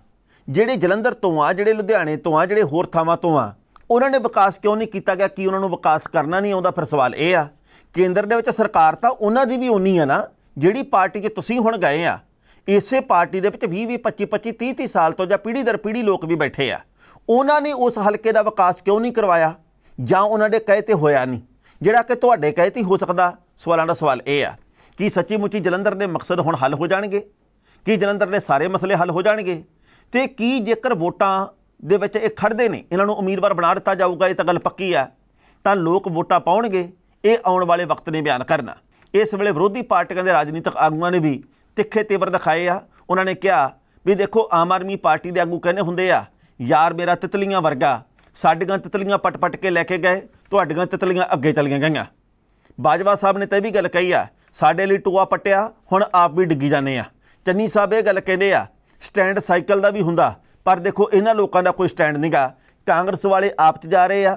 ਜਿਹੜੇ ਜਲੰਧਰ ਤੋਂ ਆ ਜਿਹੜੇ ਲੁਧਿਆਣੇ ਤੋਂ ਆ ਜਿਹੜੇ ਹੋਰ ਥਾਵਾਂ ਤੋਂ ਆ ਉਹਨਾਂ ਨੇ ਵਿਕਾਸ ਕਿਉਂ ਨਹੀਂ ਕੀਤਾ ਗਿਆ ਕੀ ਉਹਨਾਂ ਨੂੰ ਵਿਕਾਸ ਕਰਨਾ ਨਹੀਂ ਆਉਂਦਾ ਫਿਰ ਸਵਾਲ ਇਹ ਆ ਕੇਂਦਰ ਦੇ ਵਿੱਚ ਸਰਕਾਰ ਤਾਂ ਉਹਨਾਂ ਦੀ ਵੀ ਉਨੀ ਆ ਨਾ ਜਿਹੜੀ ਪਾਰਟੀ 'ਚ ਤੁਸੀਂ ਹੁਣ ਗਏ ਆ ਇਸੇ ਪਾਰਟੀ ਦੇ ਵਿੱਚ 20 20 25 25 30 30 ਸਾਲ ਤੋਂ ਜਾਂ ਪੀੜੀ ਦਰ ਪੀੜੀ ਲੋਕ ਵੀ ਬੈਠੇ ਆ ਉਹਨਾਂ ਨੇ ਉਸ ਹਲਕੇ ਦਾ ਵਿਕਾਸ ਕਿਉਂ ਨਹੀਂ ਕਰਵਾਇਆ ਜਾਂ ਉਹਨਾਂ ਦੇ ਕਹੇ ਤੇ ਹੋਇਆ ਨਹੀਂ ਜਿਹੜਾ ਕਿ ਤੁਹਾਡੇ ਕਹੇ ਤੇ ਹੋ ਸਕਦਾ ਸਵਾਲਾਂ ਦਾ ਸਵਾਲ ਇਹ ਆ ਕਿ ਸੱਚੀ ਮੁੱਚੀ ਜਲੰਧਰ ਦੇ ਮਕਸਦ ਹੁਣ ਹੱਲ ਹੋ ਜਾਣਗੇ ਕੀ ਜਲੰਧਰ ਦੇ ਸਾਰੇ ਮਸਲੇ ਹੱਲ ਹੋ ਜਾਣਗੇ ਤੇ ਕੀ ਜੇਕਰ ਵੋਟਾਂ ਦੇ ਵਿੱਚ ਇਹ ਖੜਦੇ ਨੇ ਇਹਨਾਂ ਨੂੰ ਉਮੀਦਵਾਰ ਬਣਾ ਦਿੱਤਾ ਜਾਊਗਾ ਇਹ ਤਾਂ ਗੱਲ ਪੱਕੀ ਆ ਤਾਂ ਲੋਕ ਵੋਟਾਂ ਪਾਉਣਗੇ ਇਹ ਆਉਣ ਵਾਲੇ ਵਕਤ ਨੇ ਬਿਆਨ ਕਰਨਾ ਇਸ ਵੇਲੇ ਵਿਰੋਧੀ ਪਾਰਟੀਆਂ ਦੇ ਰਾਜਨੀਤਿਕ ਆਗੂਆਂ ਨੇ ਵੀ ਤਿੱਖੇ ਤੇਵਰ ਦਿਖਾਏ ਆ ਉਹਨਾਂ ਨੇ ਕਿਹਾ ਵੀ ਦੇਖੋ ਆਮ ਆਦਮੀ ਪਾਰਟੀ ਦੇ ਆਗੂ ਕਹਿੰਦੇ ਹੁੰਦੇ ਆ ਯਾਰ ਮੇਰਾ ਤਿਤਲੀਆਂ ਵਰਗਾ ਸਾਡੀਆਂ ਤਿਤਲੀਆਂ ਪਟਪਟ ਕੇ ਲੈ ਕੇ ਗਏ ਤੁਹਾਡੀਆਂ ਤਿਤਲੀਆਂ ਅੱਗੇ ਚਲੀਆਂ ਗਈਆਂ ਬਾਜਵਾ ਸਾਹਿਬ ਨੇ ਤਾਂ ਵੀ ਗੱਲ ਕਹੀ ਆ ਸਾਡੇ ਲਈ ਟੋਆ ਪਟਿਆ ਹੁਣ ਆਪ ਵੀ ਡਿੱਗੀ ਜਾਂਦੇ ਆ ਚੰਨੀ ਸਾਹਿਬ ਇਹ ਗੱਲ ਕਹਿੰਦੇ ਆ ਸਟੈਂਡ ਸਾਈਕਲ ਦਾ ਵੀ ਹੁੰਦਾ ਪਰ ਦੇਖੋ ਇਹਨਾਂ ਲੋਕਾਂ ਦਾ ਕੋਈ ਸਟੈਂਡ ਨਹੀਂਗਾ ਕਾਂਗਰਸ ਵਾਲੇ ਆਪ 'ਚ ਜਾ ਰਹੇ ਆ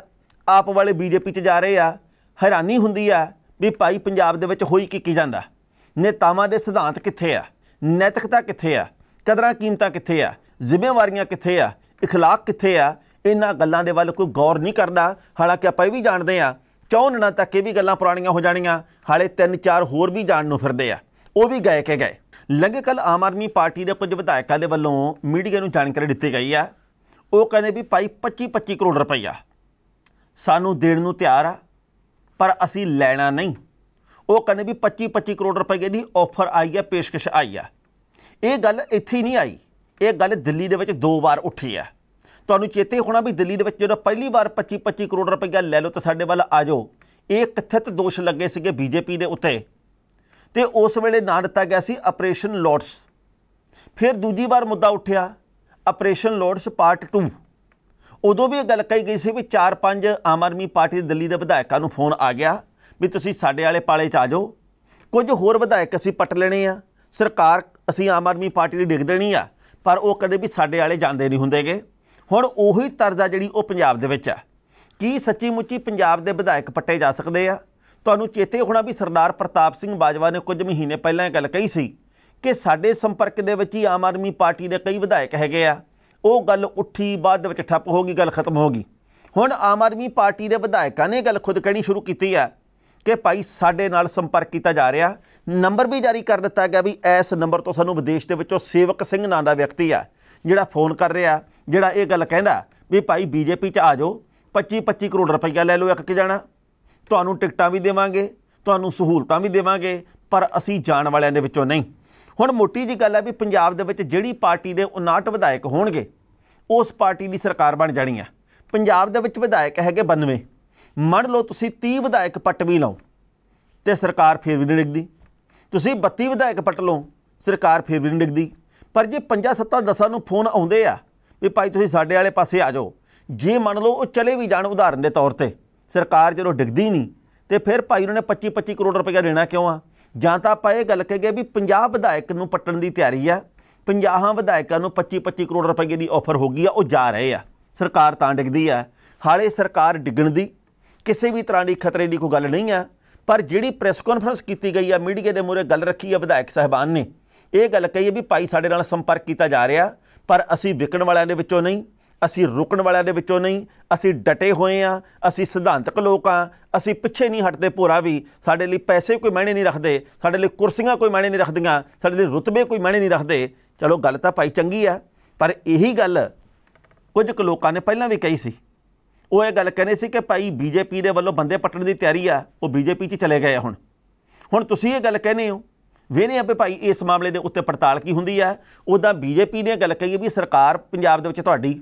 ਆਪ ਵਾਲੇ ਬੀਜੇਪੀ 'ਚ ਜਾ ਰਹੇ ਆ ਹੈਰਾਨੀ ਹੁੰਦੀ ਆ ਵੀ ਭਾਈ ਪੰਜਾਬ ਦੇ ਵਿੱਚ ਹੋਈ ਕੀ ਕੀ ਜਾਂਦਾ ਨੇਤਾਵਾਂ ਦੇ ਸਿਧਾਂਤ ਕਿੱਥੇ ਆ ਨੈਤਿਕਤਾ ਕਿੱਥੇ ਆ ਕਦਰਾਂ ਕੀਮਤਾਂ ਕਿੱਥੇ ਆ ਜ਼ਿੰਮੇਵਾਰੀਆਂ ਕਿੱਥੇ ਆ اخلاق ਕਿੱਥੇ ਆ ਇਹਨਾਂ ਗੱਲਾਂ ਦੇ ਵੱਲ ਕੋਈ ਗੌਰ ਨਹੀਂ ਕਰਦਾ ਹਾਲਾਂਕਿ ਆਪਾਂ ਇਹ ਵੀ ਜਾਣਦੇ ਆ ਚੌਨਣਾ ਤੱਕ ਇਹ ਵੀ ਗੱਲਾਂ ਪੁਰਾਣੀਆਂ ਹੋ ਜਾਣੀਆਂ ਹਾਲੇ 3-4 ਹੋਰ ਵੀ ਜਾਣ ਨੂੰ ਫਿਰਦੇ ਆ ਉਹ ਵੀ ਗਏ ਕੇ ਗਏ ਲੰਘੇ ਕੱਲ ਆਮ ਆਦਮੀ ਪਾਰਟੀ ਦੇ ਕੁਝ ਵਿਧਾਇਕਾਂ ਦੇ ਵੱਲੋਂ ਮੀਡੀਆ ਨੂੰ ਜਾਣਕਾਰੀ ਦਿੱਤੀ ਗਈ ਹੈ ਉਹ ਕਹਿੰਦੇ ਵੀ ਭਾਈ 25 25 ਕਰੋੜ ਰੁਪਈਆ ਸਾਨੂੰ ਦੇਣ ਨੂੰ ਤਿਆਰ ਆ ਪਰ ਅਸੀਂ ਲੈਣਾ ਨਹੀਂ ਉਹ ਕਹਿੰਦੇ ਵੀ 25 25 ਕਰੋੜ ਰੁਪਏ ਦੀ ਆਫਰ ਆਈ ਹੈ ਪੇਸ਼ਕਸ਼ ਆਈ ਆ ਇਹ ਗੱਲ ਇੱਥੇ ਹੀ ਨਹੀਂ ਆਈ ਇਹ ਗੱਲ ਦਿੱਲੀ ਦੇ ਵਿੱਚ ਦੋ ਵਾਰ ਉੱਠੀ ਆ ਤੁਹਾਨੂੰ ਚੇਤੇ ਹੋਣਾ ਵੀ ਦਿੱਲੀ ਦੇ ਵਿੱਚ ਜਦੋਂ ਪਹਿਲੀ ਵਾਰ 25 25 ਕਰੋੜ ਰੁਪਏ ਲੈ ਲਓ ਤਾਂ ਸਾਡੇ ਵੱਲ ਆਜੋ ਇਹ ਕਥਿਤ ਦੋਸ਼ ਲੱਗੇ ਸੀਗੇ ਬੀਜੇਪੀ ਦੇ ਉੱਤੇ ਤੇ ਉਸ ਵੇਲੇ ਨਾਂ ਦਿੱਤਾ ਗਿਆ ਸੀ ਆਪਰੇਸ਼ਨ ਲੋਟਸ ਫਿਰ ਦੂਜੀ ਵਾਰ ਮੁੱਦਾ ਉੱਠਿਆ ਆਪਰੇਸ਼ਨ ਲੋਟਸ ਪਾਰਟ 2 ਉਦੋਂ ਵੀ ਇਹ ਗੱਲ ਕਹੀ ਗਈ ਸੀ ਵੀ 4-5 ਆਮ ਆਦਮੀ ਪਾਰਟੀ ਦੇ ਦਿੱਲੀ ਦੇ ਵਿਧਾਇਕਾਂ ਨੂੰ ਫੋਨ ਆ ਗਿਆ ਵੀ ਤੁਸੀਂ ਸਾਡੇ ਵਾਲੇ ਪਾਲੇ 'ਚ ਆ ਜਾਓ ਕੁਝ ਹੋਰ ਵਿਧਾਇਕ ਅਸੀਂ ਪਟ ਲੈਣੇ ਆ ਸਰਕਾਰ ਅਸੀਂ ਆਮ ਆਦਮੀ ਪਾਰਟੀ ਦੀ ਡਿੱਗ ਦੇਣੀ ਆ ਪਰ ਉਹ ਕਦੇ ਵੀ ਸਾਡੇ ਵਾਲੇ ਜਾਂਦੇ ਨਹੀਂ ਹੁੰਦੇਗੇ ਹੁਣ ਉਹੀ ਤਰਜ਼ਾ ਜਿਹੜੀ ਉਹ ਪੰਜਾਬ ਦੇ ਵਿੱਚ ਆ ਕੀ ਸੱਚੀ ਮੁੱਚੀ ਪੰਜਾਬ ਦੇ ਵਿਧਾਇਕ ਪੱਟੇ ਜਾ ਸਕਦੇ ਆ ਤੁਹਾਨੂੰ ਚੇਤੇ ਹੋਣਾ ਵੀ ਸਰਦਾਰ ਪ੍ਰਤਾਪ ਸਿੰਘ ਬਾਜਵਾ ਨੇ ਕੁਝ ਮਹੀਨੇ ਪਹਿਲਾਂ ਇਹ ਗੱਲ ਕਹੀ ਸੀ ਕਿ ਸਾਡੇ ਸੰਪਰਕ ਦੇ ਵਿੱਚ ਹੀ ਆਮ ਆਦਮੀ ਪਾਰਟੀ ਦੇ ਕਈ ਵਿਧਾਇਕ ਹੈਗੇ ਆ ਉਹ ਗੱਲ ਉੱਠੀ ਬਾਅਦ ਵਿੱਚ ਠੱਪ ਹੋ ਗਈ ਗੱਲ ਖਤਮ ਹੋ ਗਈ ਹੁਣ ਆਮ ਆਦਮੀ ਪਾਰਟੀ ਦੇ ਵਿਧਾਇਕਾਂ ਨੇ ਗੱਲ ਖੁਦ ਕਹਿਣੀ ਸ਼ੁਰੂ ਕੀਤੀ ਆ ਕਿ ਭਾਈ ਸਾਡੇ ਨਾਲ ਸੰਪਰਕ ਕੀਤਾ ਜਾ ਰਿਹਾ ਨੰਬਰ ਵੀ ਜਾਰੀ ਕਰ ਦਿੱਤਾ ਗਿਆ ਵੀ ਇਸ ਨੰਬਰ ਤੋਂ ਸਾਨੂੰ ਵਿਦੇਸ਼ ਦੇ ਵਿੱਚੋਂ ਸੇਵਕ ਸਿੰਘ ਨਾਂ ਦਾ ਵਿਅਕਤੀ ਆ ਜਿਹੜਾ ਫੋਨ ਕਰ ਰਿਹਾ ਜਿਹੜਾ ਇਹ ਗੱਲ ਕਹਿੰਦਾ ਵੀ ਭਾਈ ਬੀਜੇਪੀ 'ਚ ਆ ਜਾਓ 25 25 ਕਰੋੜ ਰੁਪਈਆ ਲੈ ਲਓ ਇੱਕ ਕਿ ਜਾਣਾ ਤੁਹਾਨੂੰ ਟਿਕਟਾਂ ਵੀ ਦੇਵਾਂਗੇ ਤੁਹਾਨੂੰ ਸਹੂਲਤਾਂ ਵੀ ਦੇਵਾਂਗੇ ਪਰ ਅਸੀਂ ਜਾਣ ਵਾਲਿਆਂ ਦੇ ਵਿੱਚੋਂ ਨਹੀਂ ਹੁਣ ਮੋਟੀ ਜੀ ਗੱਲ ਹੈ ਵੀ ਪੰਜਾਬ ਦੇ ਵਿੱਚ ਜਿਹੜੀ ਪਾਰਟੀ ਦੇ 59 ਵਿਧਾਇਕ ਹੋਣਗੇ ਉਸ ਪਾਰਟੀ ਦੀ ਸਰਕਾਰ ਬਣ ਜਾਣੀ ਹੈ ਪੰਜਾਬ ਦੇ ਵਿੱਚ ਵਿਧਾਇਕ ਹੈਗੇ 92 ਮੰਨ ਲਓ ਤੁਸੀਂ 30 ਵਿਧਾਇਕ ਪੱਟ ਵੀ ਲਓ ਤੇ ਸਰਕਾਰ ਫੇਰ ਵੀ ਨਹੀਂ ਡਿੱਗਦੀ ਤੁਸੀਂ 32 ਵਿਧਾਇਕ ਪੱਟ ਲਓ ਸਰਕਾਰ ਫੇਰ ਵੀ ਨਹੀਂ ਡਿੱਗਦੀ ਪਰ ਜੇ 5 7 10 ਨੂੰ ਫੋਨ ਆਉਂਦੇ ਆ ਵੀ ਭਾਈ ਤੁਸੀਂ ਸਾਡੇ ਵਾਲੇ ਪਾਸੇ ਆ ਜਾਓ ਜੇ ਮੰਨ ਲਓ ਉਹ ਚਲੇ ਵੀ ਜਾਣ ਉਦਾਹਰਨ ਦੇ ਤੌਰ ਤੇ ਸਰਕਾਰ ਜਦੋਂ ਡਿੱਗਦੀ ਨਹੀਂ ਤੇ ਫਿਰ ਭਾਈ ਉਹਨਾਂ ਨੇ 25 25 ਕਰੋੜ ਰੁਪਏ ਲੈਣਾ ਕਿਉਂ ਆ ਜਾਂ ਤਾਂ ਆਪਾਂ ਇਹ ਗੱਲ ਗਏ ਵੀ ਪੰਜਾਬ ਵਿਧਾਇਕ ਨੂੰ ਪੱਟਣ ਦੀ ਤਿਆਰੀ ਆ 50 ਵਿਧਾਇਕਾਂ ਨੂੰ 25 25 ਕਰੋੜ ਰੁਪਏ ਦੀ ਆਫਰ ਹੋ ਗਈ ਆ ਉਹ ਜਾ ਰਹੇ ਆ ਸਰਕਾਰ ਤਾਂ ਡਿੱਗਦੀ ਆ ਹਾਲੇ ਸਰਕਾਰ ਡਿੱਗਣ ਦੀ ਕਿਸੇ ਵੀ ਤਰ੍ਹਾਂ ਦੀ ਖਤਰੇ ਦੀ ਕੋਈ ਗੱਲ ਨਹੀਂ ਆ ਪਰ ਜਿਹੜੀ ਪ੍ਰੈਸ ਕਾਨਫਰੰਸ ਕੀਤੀ ਗਈ ਆ ਮੀਡੀਆ ਦੇ ਮੂਰੇ ਗੱਲ ਰੱਖੀ ਆ ਵਿਧਾਇਕ ਸਹਿਬਾਨ ਨੇ ਇਹ ਗੱਲ ਕਹੀ ਆ ਵੀ ਭਾਈ ਸਾਡੇ ਨਾਲ ਸੰਪਰਕ ਕੀਤਾ ਜਾ ਰਿਹਾ ਪਰ ਅਸੀਂ ਵਿਕਣ ਵਾਲਿਆਂ ਦੇ ਵਿੱਚੋਂ ਨਹੀਂ ਅਸੀਂ ਰੁਕਣ ਵਾਲਿਆਂ ਦੇ ਵਿੱਚੋਂ ਨਹੀਂ ਅਸੀਂ ਡਟੇ ਹੋਏ ਆ ਅਸੀਂ ਸਿਧਾਂਤਕ ਲੋਕ ਆ ਅਸੀਂ ਪਿੱਛੇ ਨਹੀਂ ਹਟਦੇ ਭੋਰਾ ਵੀ ਸਾਡੇ ਲਈ ਪੈਸੇ ਕੋਈ ਮਾਇਨੇ ਨਹੀਂ ਰੱਖਦੇ ਸਾਡੇ ਲਈ ਕੁਰਸੀਆਂ ਕੋਈ ਮਾਇਨੇ ਨਹੀਂ ਰੱਖਦੀਆਂ ਸਾਡੇ ਲਈ ਰੁਤਬੇ ਕੋਈ ਮਾਇਨੇ ਨਹੀਂ ਰੱਖਦੇ ਚਲੋ ਗੱਲ ਤਾਂ ਭਾਈ ਚੰਗੀ ਆ ਪਰ ਇਹੀ ਗੱਲ ਕੁਝ ਕੁ ਲੋਕਾਂ ਨੇ ਪਹਿਲਾਂ ਵੀ ਕਹੀ ਸੀ ਉਹ ਇਹ ਗੱਲ ਕਹਿੰਦੇ ਸੀ ਕਿ ਭਾਈ ਬੀਜੇਪੀ ਦੇ ਵੱਲੋਂ ਬੰਦੇ ਪੱਟਣ ਦੀ ਤਿਆਰੀ ਆ ਉਹ ਬੀਜੇਪੀ 'ਚ ਚਲੇ ਗਏ ਹੁਣ ਹੁਣ ਤੁਸੀਂ ਇਹ ਗੱਲ ਕਹਿੰਦੇ ਹੋ ਵੇਨੇ ਆਪੇ ਭਾਈ ਇਸ ਮਾਮਲੇ ਦੇ ਉੱਤੇ ਪੜਤਾਲ ਕੀ ਹੁੰਦੀ ਆ ਉਦਾਂ ਬੀਜੇਪੀ ਨੇ ਗੱਲ ਕਹੀ ਵੀ ਸਰਕਾਰ ਪੰਜਾਬ ਦੇ ਵਿੱਚ ਤੁਹਾਡੀ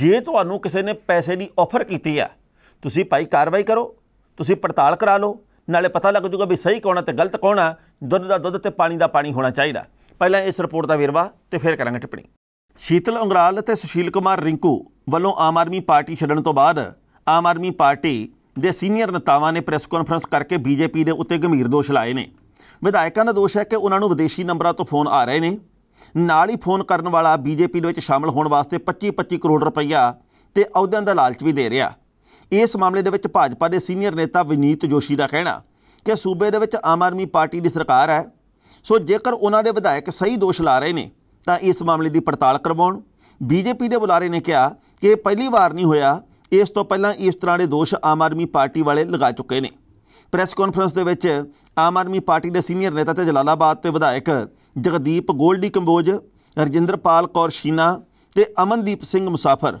ਜੇ ਤੁਹਾਨੂੰ ਕਿਸੇ ਨੇ ਪੈਸੇ ਦੀ ਆਫਰ ਕੀਤੀ ਆ ਤੁਸੀਂ ਭਾਈ ਕਾਰਵਾਈ ਕਰੋ ਤੁਸੀਂ ਪੜਤਾਲ ਕਰਾ ਲਓ ਨਾਲੇ ਪਤਾ ਲੱਗ ਜੂਗਾ ਵੀ ਸਹੀ ਕੌਣ ਹੈ ਤੇ ਗਲਤ ਕੌਣ ਹੈ ਦੁੱਧ ਦਾ ਦੁੱਧ ਤੇ ਪਾਣੀ ਦਾ ਪਾਣੀ ਹੋਣਾ ਚਾਹੀਦਾ ਪਹਿਲਾਂ ਇਸ ਰਿਪੋਰਟ ਦਾ ਵੇਰਵਾ ਤੇ ਫਿਰ ਕਰਾਂਗੇ ਟਿੱਪਣੀ ਸ਼ੀਤਲ ਉਂਗਰਾਲ ਤੇ ਸੁਸ਼ੀਲ ਕੁਮਾਰ ਰਿੰਕੂ ਵੱਲੋਂ ਆਮ ਆਦਮੀ ਪਾਰਟੀ ਛੱਡਣ ਤੋਂ ਬਾਅਦ ਆਮ ਆਦਮੀ ਪਾਰਟੀ ਦੇ ਸੀਨੀਅਰ ਨੇਤਾਵਾਂ ਨੇ ਪ੍ਰੈਸ ਕਾਨਫਰੰਸ ਕਰਕੇ ਬੀਜੇਪੀ ਦੇ ਉੱਤੇ ਗੰਭੀਰ ਦੋਸ਼ ਲਾਏ ਨੇ ਵਿਧਾਇਕਾਂ ਦਾ ਦੋਸ਼ ਹੈ ਕਿ ਉਹਨਾਂ ਨੂੰ ਵਿਦੇਸ਼ੀ ਨੰਬਰਾਂ ਤੋਂ ਫੋਨ ਆ ਰਹੇ ਨੇ ਨਾਲ ਹੀ ਫੋਨ ਕਰਨ ਵਾਲਾ ਬੀਜੇਪੀ ਦੇ ਵਿੱਚ ਸ਼ਾਮਲ ਹੋਣ ਵਾਸਤੇ 25-25 ਕਰੋੜ ਰੁਪਈਆ ਤੇ ਅਹੁਦਿਆਂ ਦਾ ਲਾਲਚ ਵੀ ਦੇ ਰਿਹਾ ਇਸ ਮਾਮਲੇ ਦੇ ਵਿੱਚ ਭਾਜਪਾ ਦੇ ਸੀਨੀਅਰ ਨੇਤਾ ਵਿਨੀਤ ਜੋਸ਼ੀ ਦਾ ਕਹਿਣਾ ਕਿ ਸੂਬੇ ਦੇ ਵਿੱਚ ਆਮ ਆਦਮੀ ਪਾਰਟੀ ਦੀ ਸਰਕਾਰ ਹੈ ਸੋ ਜੇਕਰ ਉਹਨਾਂ ਦੇ ਵਿਧਾਇਕ ਸਹੀ ਦੋਸ਼ ਲਾ ਰਹੇ ਨੇ ਤਾਂ ਇਸ ਮਾਮਲੇ ਦੀ ਪੜਤਾਲ ਕਰਵਾਉਣ ਬੀਜੇਪੀ ਦੇ ਬੁਲਾਰੇ ਨੇ ਕਿਹਾ ਕਿ ਇਹ ਪਹਿਲੀ ਵਾਰ ਨਹੀਂ ਹੋਇਆ ਇਸ ਤੋਂ ਪਹਿਲਾਂ ਇਸ ਤਰ੍ਹਾਂ ਦੇ ਦੋਸ਼ ਆਮ ਆਦਮੀ ਪਾਰਟੀ ਵਾਲੇ ਲਗਾ ਚੁੱਕੇ ਨੇ ਪ੍ਰੈਸ ਕਾਨਫਰੰਸ ਦੇ ਵਿੱਚ ਆਮ ਆਦਮੀ ਪਾਰਟੀ ਦੇ ਸੀਨੀਅਰ ਨੇਤਾ ਤੇ ਜਲਾਲਾਬਾਦ ਤੇ ਵਿਧਾਇਕ ਜਗਦੀਪ ਗੋਲਡੀ ਕੰਬੋਜ ਰਜਿੰਦਰਪਾਲ ਕੌਰ ਸ਼ੀਨਾ ਤੇ ਅਮਨਦੀਪ ਸਿੰਘ ਮੁਸਾਫਰ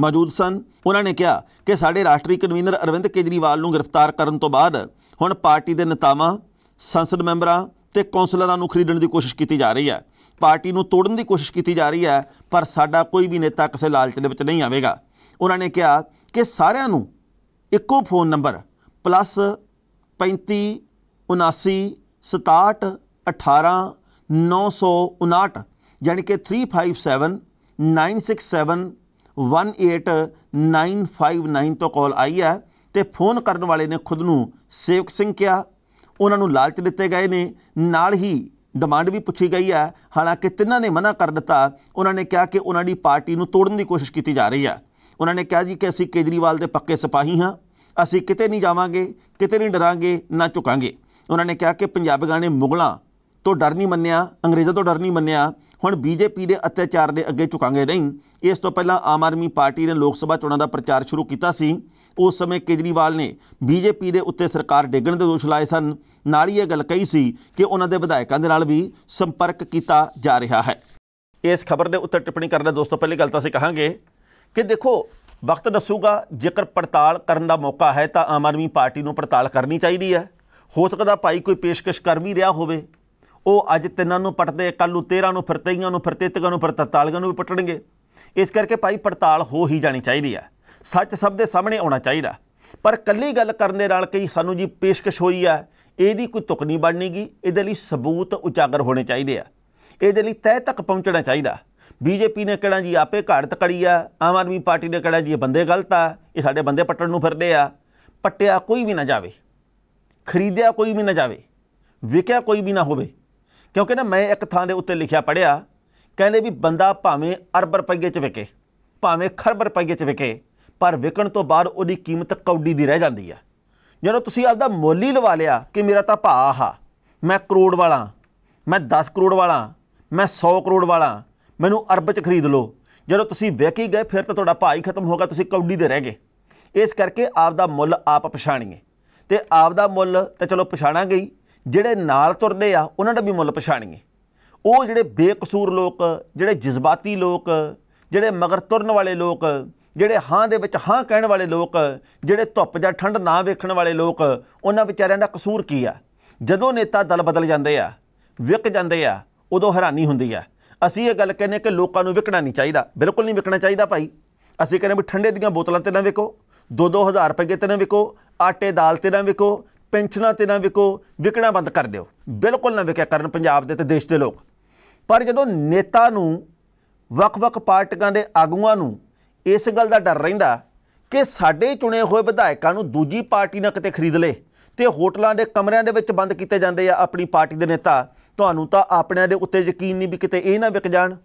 ਮੌਜੂਦ ਸਨ ਉਹਨਾਂ ਨੇ ਕਿਹਾ ਕਿ ਸਾਡੇ ਰਾਸ਼ਟਰੀ ਕਨਵੀਨਰ ਅਰਵਿੰਦ ਕੇਜਰੀਵਾਲ ਨੂੰ ਗ੍ਰਿਫਤਾਰ ਕਰਨ ਤੋਂ ਬਾਅਦ ਹੁਣ ਪਾਰਟੀ ਦੇ ਨੇਤਾਵਾਂ ਸੰਸਦ ਮੈਂਬਰਾਂ ਤੇ ਕੌਂਸਲਰਾਂ ਨੂੰ ਖਰੀਦਣ ਦੀ ਕੋਸ਼ਿਸ਼ ਕੀਤੀ ਜਾ ਰਹੀ ਹੈ ਪਾਰਟੀ ਨੂੰ ਤੋੜਨ ਦੀ ਕੋਸ਼ਿਸ਼ ਕੀਤੀ ਜਾ ਰਹੀ ਹੈ ਪਰ ਸਾਡਾ ਕੋਈ ਵੀ ਨੇਤਾ ਕਿਸੇ ਲਾਲਚ ਦੇ ਵਿੱਚ ਨਹੀਂ ਆਵੇਗਾ ਉਹਨਾਂ ਨੇ ਕਿਹਾ ਕਿ ਸਾਰਿਆਂ ਨੂੰ ਇੱਕੋ ਫੋਨ ਨੰਬਰ +35 79 67 18 959 ਯਾਨੀ ਕਿ 357967189959 ਤੋਂ ਕਾਲ ਆਈ ਹੈ ਤੇ ਫੋਨ ਕਰਨ ਵਾਲੇ ਨੇ ਖੁਦ ਨੂੰ ਸੇਵਕ ਸਿੰਘ ਕਿਹਾ ਉਹਨਾਂ ਨੂੰ ਲਾਲਚ ਦਿੱਤੇ ਗਏ ਨੇ ਨਾਲ ਹੀ ਡਿਮਾਂਡ ਵੀ ਪੁੱਛੀ ਗਈ ਹੈ ਹਾਲਾਂਕਿ ਤਿੰਨਾਂ ਨੇ ਮਨਾ ਕਰ ਦਿੱਤਾ ਉਹਨਾਂ ਨੇ ਕਿਹਾ ਕਿ ਉਹਨਾਂ ਦੀ ਪਾਰਟੀ ਨੂੰ ਤੋੜਨ ਦੀ ਕੋਸ਼ਿਸ਼ ਕੀਤੀ ਜਾ ਰਹੀ ਹੈ ਉਹਨਾਂ ਨੇ ਕਿਹਾ ਜੀ ਕਿ ਅਸੀਂ ਕੇਜਰੀਵਾਲ ਦੇ ਪੱਕੇ ਸਿਪਾਹੀ ਹਾਂ ਅਸੀਂ ਕਿਤੇ ਨਹੀਂ ਜਾਵਾਂਗੇ ਕਿਤੇ ਨਹੀਂ ਡਰਾਂਗੇ ਨਾ ਝੁਕਾਂਗੇ ਉਹਨਾਂ ਨੇ ਕਿਹਾ ਕਿ ਪੰਜਾਬੀਆਂ ਨੇ ਮੁਗਲਾਂ ਤੋਂ ਡਰ ਨਹੀਂ ਮੰਨਿਆ ਅੰਗਰੇਜ਼ਾਂ ਤੋਂ ਡਰ ਨਹੀਂ ਮੰਨਿਆ ਹੁਣ ਬੀਜੇਪੀ ਦੇ ਅਤਿਆਚਾਰ ਦੇ ਅੱਗੇ ਝੁਕਾਂਗੇ ਨਹੀਂ ਇਸ ਤੋਂ ਪਹਿਲਾਂ ਆਮ ਆਦਮੀ ਪਾਰਟੀ ਨੇ ਲੋਕ ਸਭਾ ਚੋਣਾਂ ਦਾ ਪ੍ਰਚਾਰ ਸ਼ੁਰੂ ਕੀਤਾ ਸੀ ਉਸ ਸਮੇਂ ਕੇਜਰੀਵਾਲ ਨੇ ਬੀਜੇਪੀ ਦੇ ਉੱਤੇ ਸਰਕਾਰ ਡੇਗਣ ਦੇ ਦੋਸ਼ ਲਾਏ ਸਨ ਨਾਲ ਹੀ ਇਹ ਗੱਲ ਕਹੀ ਸੀ ਕਿ ਉਹਨਾਂ ਦੇ ਵਿਧਾਇਕਾਂ ਦੇ ਨਾਲ ਵੀ ਸੰਪਰਕ ਕੀਤਾ ਜਾ ਰਿਹਾ ਹੈ ਇਸ ਖਬਰ ਦੇ ਉੱਤੇ ਟਿੱਪਣੀ ਕਰਨਾ ਦੋਸਤੋ ਪਹਿਲੀ ਗੱਲ ਤਾਂ ਅਸੀਂ ਕਹਾਂਗੇ ਕਿ ਦੇਖੋ ਵਕਤ ਦੱਸੂਗਾ ਜੇਕਰ ਪੜਤਾਲ ਕਰਨ ਦਾ ਮੌਕਾ ਹੈ ਤਾਂ ਆਮ ਆਦਮੀ ਪਾਰਟੀ ਨੂੰ ਪੜਤਾਲ ਕਰਨੀ ਚਾਹੀਦੀ ਹੈ ਹੋ ਸਕਦਾ ਭਾਈ ਕੋਈ ਪੇਸ਼ਕਸ਼ ਕਰ ਵੀ ਰਿਹਾ ਹੋਵੇ ਉਹ ਅੱਜ ਤਿੰਨਾਂ ਨੂੰ ਪਟਦੇ ਕੱਲ ਨੂੰ 13 ਨੂੰ ਫਿਰ 23 ਨੂੰ ਫਿਰ 33 ਨੂੰ ਫਿਰ 43 ਨੂੰ ਵੀ ਪਟਣਗੇ ਇਸ ਕਰਕੇ ਭਾਈ ਪੜਤਾਲ ਹੋ ਹੀ ਜਾਣੀ ਚਾਹੀਦੀ ਆ ਸੱਚ ਸਭ ਦੇ ਸਾਹਮਣੇ ਆਉਣਾ ਚਾਹੀਦਾ ਪਰ ਕੱਲੀ ਗੱਲ ਕਰਨ ਦੇ ਨਾਲ ਕਈ ਸਾਨੂੰ ਜੀ ਪੇਸ਼ਕਸ਼ ਹੋਈ ਆ ਇਹਦੀ ਕੋਈ ਤੁਕ ਨਹੀਂ ਬਣਨੀਗੀ ਇਹਦੇ ਲਈ ਸਬੂਤ ਉਜਾਗਰ ਹੋਣੇ ਚਾਹੀਦੇ ਆ ਇਹਦੇ ਲਈ ਤਹਿ ਤੱਕ ਪਹੁੰਚਣਾ ਚਾਹੀਦਾ ਬੀਜੇਪੀ ਨੇ ਕਿਹੜਾ ਜੀ ਆਪੇ ਘਾੜਤ ਕੜੀ ਆ ਆਮ ਆਦਮੀ ਪਾਰਟੀ ਨੇ ਕਿਹੜਾ ਜੀ ਇਹ ਬੰਦੇ ਗਲਤ ਆ ਇਹ ਸਾਡੇ ਬੰਦੇ ਪੱਟਣ ਨੂੰ ਫਿਰਦੇ ਆ ਪੱਟਿਆ ਕੋਈ ਵੀ ਨਾ ਜਾਵੇ ਖਰੀਦਿਆ ਕੋਈ ਵੀ ਨਾ ਜਾਵੇ ਵਿਕਿਆ ਕੋਈ ਵੀ ਨਾ ਹੋਵੇ ਕਿਉਂਕਿ ਨਾ ਮੈਂ ਇੱਕ ਥਾਂ ਦੇ ਉੱਤੇ ਲਿਖਿਆ ਪੜਿਆ ਕਹਿੰਦੇ ਵੀ ਬੰਦਾ ਭਾਵੇਂ ਅਰਬ ਰੁਪਏ ਚ ਵਿਕੇ ਭਾਵੇਂ ਖਰਬ ਰੁਪਏ ਚ ਵਿਕੇ ਪਰ ਵਿਕਣ ਤੋਂ ਬਾਅਦ ਉਹਦੀ ਕੀਮਤ ਕੌਡੀ ਦੀ ਰਹਿ ਜਾਂਦੀ ਆ ਜਦੋਂ ਤੁਸੀਂ ਆਪਦਾ ਮੁੱਲ ਹੀ ਲਵਾ ਲਿਆ ਕਿ ਮੇਰਾ ਤਾਂ ਭਾ ਆ ਮੈਂ ਕਰੋੜ ਵਾਲਾ ਮੈਂ 10 ਕਰੋੜ ਵਾਲਾ ਮੈਂ 100 ਕਰੋੜ ਵਾਲਾ ਮੈਨੂੰ ਅਰਬ ਚ ਖਰੀਦ ਲਓ ਜਦੋਂ ਤੁਸੀਂ ਵਿਕ ਹੀ ਗਏ ਫਿਰ ਤਾਂ ਤੁਹਾਡਾ ਭਾ ਹੀ ਖਤਮ ਹੋ ਗਿਆ ਤੁਸੀਂ ਕੌਡੀ ਦੇ ਰਹਿ ਗਏ ਇਸ ਕਰਕੇ ਆਪਦਾ ਮੁੱਲ ਆਪ ਪਛਾਣੀਏ ਤੇ ਆਪਦਾ ਮੁੱਲ ਤਾਂ ਚਲੋ ਪਛਾਣਾਂਗੇ ਹੀ ਜਿਹੜੇ ਨਾਲ ਤੁਰਦੇ ਆ ਉਹਨਾਂ ਦਾ ਵੀ ਮੁੱਲ ਪਛਾਣੀਏ ਉਹ ਜਿਹੜੇ ਬੇਕਸੂਰ ਲੋਕ ਜਿਹੜੇ ਜਜ਼ਬਾਤੀ ਲੋਕ ਜਿਹੜੇ ਮਗਰ ਤੁਰਨ ਵਾਲੇ ਲੋਕ ਜਿਹੜੇ ਹਾਂ ਦੇ ਵਿੱਚ ਹਾਂ ਕਹਿਣ ਵਾਲੇ ਲੋਕ ਜਿਹੜੇ ਧੁੱਪ ਜਾਂ ਠੰਡ ਨਾ ਵੇਖਣ ਵਾਲੇ ਲੋਕ ਉਹਨਾਂ ਵਿਚਾਰਿਆਂ ਦਾ ਕਸੂਰ ਕੀ ਆ ਜਦੋਂ ਨੇਤਾ ਦਲ ਬਦਲ ਜਾਂਦੇ ਆ ਵਿਕ ਜਾਂਦੇ ਆ ਉਦੋਂ ਹੈਰਾਨੀ ਹੁੰਦੀ ਆ ਅਸੀਂ ਇਹ ਗੱਲ ਕਹਿੰਨੇ ਕਿ ਲੋਕਾਂ ਨੂੰ ਵਿਕਣਾ ਨਹੀਂ ਚਾਹੀਦਾ ਬਿਲਕੁਲ ਨਹੀਂ ਵਿਕਣਾ ਚਾਹੀਦਾ ਭਾਈ ਅਸੀਂ ਕਹਿੰਦੇ ਵੀ ਠੰਡੇ ਦੀਆਂ ਬੋਤਲਾਂ ਤੇ ਨਾ ਵੇਖੋ 2-2000 ਰੁਪਏ ਤੇ ਨਾ ਵੇਖੋ ਆਟੇ ਦਾਲ ਤੇ ਨਾ ਵੇਖੋ ਪੈਨਸ਼ਨਾਂ ਤੇ ਨਾ ਵਿਕੋ ਵਿਕਣਾ ਬੰਦ ਕਰ ਦਿਓ ਬਿਲਕੁਲ ਨਾ ਵਿਕਿਆ ਕਰਨ ਪੰਜਾਬ ਦੇ ਤੇ ਦੇਸ਼ ਦੇ ਲੋਕ ਪਰ ਜਦੋਂ ਨੇਤਾ ਨੂੰ ਵੱਖ-ਵੱਖ ਪਾਰਟੀਆਂ ਦੇ ਆਗੂਆਂ ਨੂੰ ਇਸ ਗੱਲ ਦਾ ਡਰ ਰਹਿੰਦਾ ਕਿ ਸਾਡੇ ਚੁਣੇ ਹੋਏ ਵਿਧਾਇਕਾਂ ਨੂੰ ਦੂਜੀ ਪਾਰਟੀ ਨਾ ਕਿਤੇ ਖਰੀਦ ਲੇ ਤੇ ਹੋਟਲਾਂ ਦੇ ਕਮਰਿਆਂ ਦੇ ਵਿੱਚ ਬੰਦ ਕੀਤੇ ਜਾਂਦੇ ਆ ਆਪਣੀ ਪਾਰਟੀ ਦੇ ਨੇਤਾ ਤੁਹਾਨੂੰ ਤਾਂ ਆਪਣਿਆਂ ਦੇ ਉੱਤੇ ਯਕੀਨ ਨਹੀਂ ਵੀ ਕਿਤੇ ਇਹ ਨਾ ਵਿਕ ਜਾਣ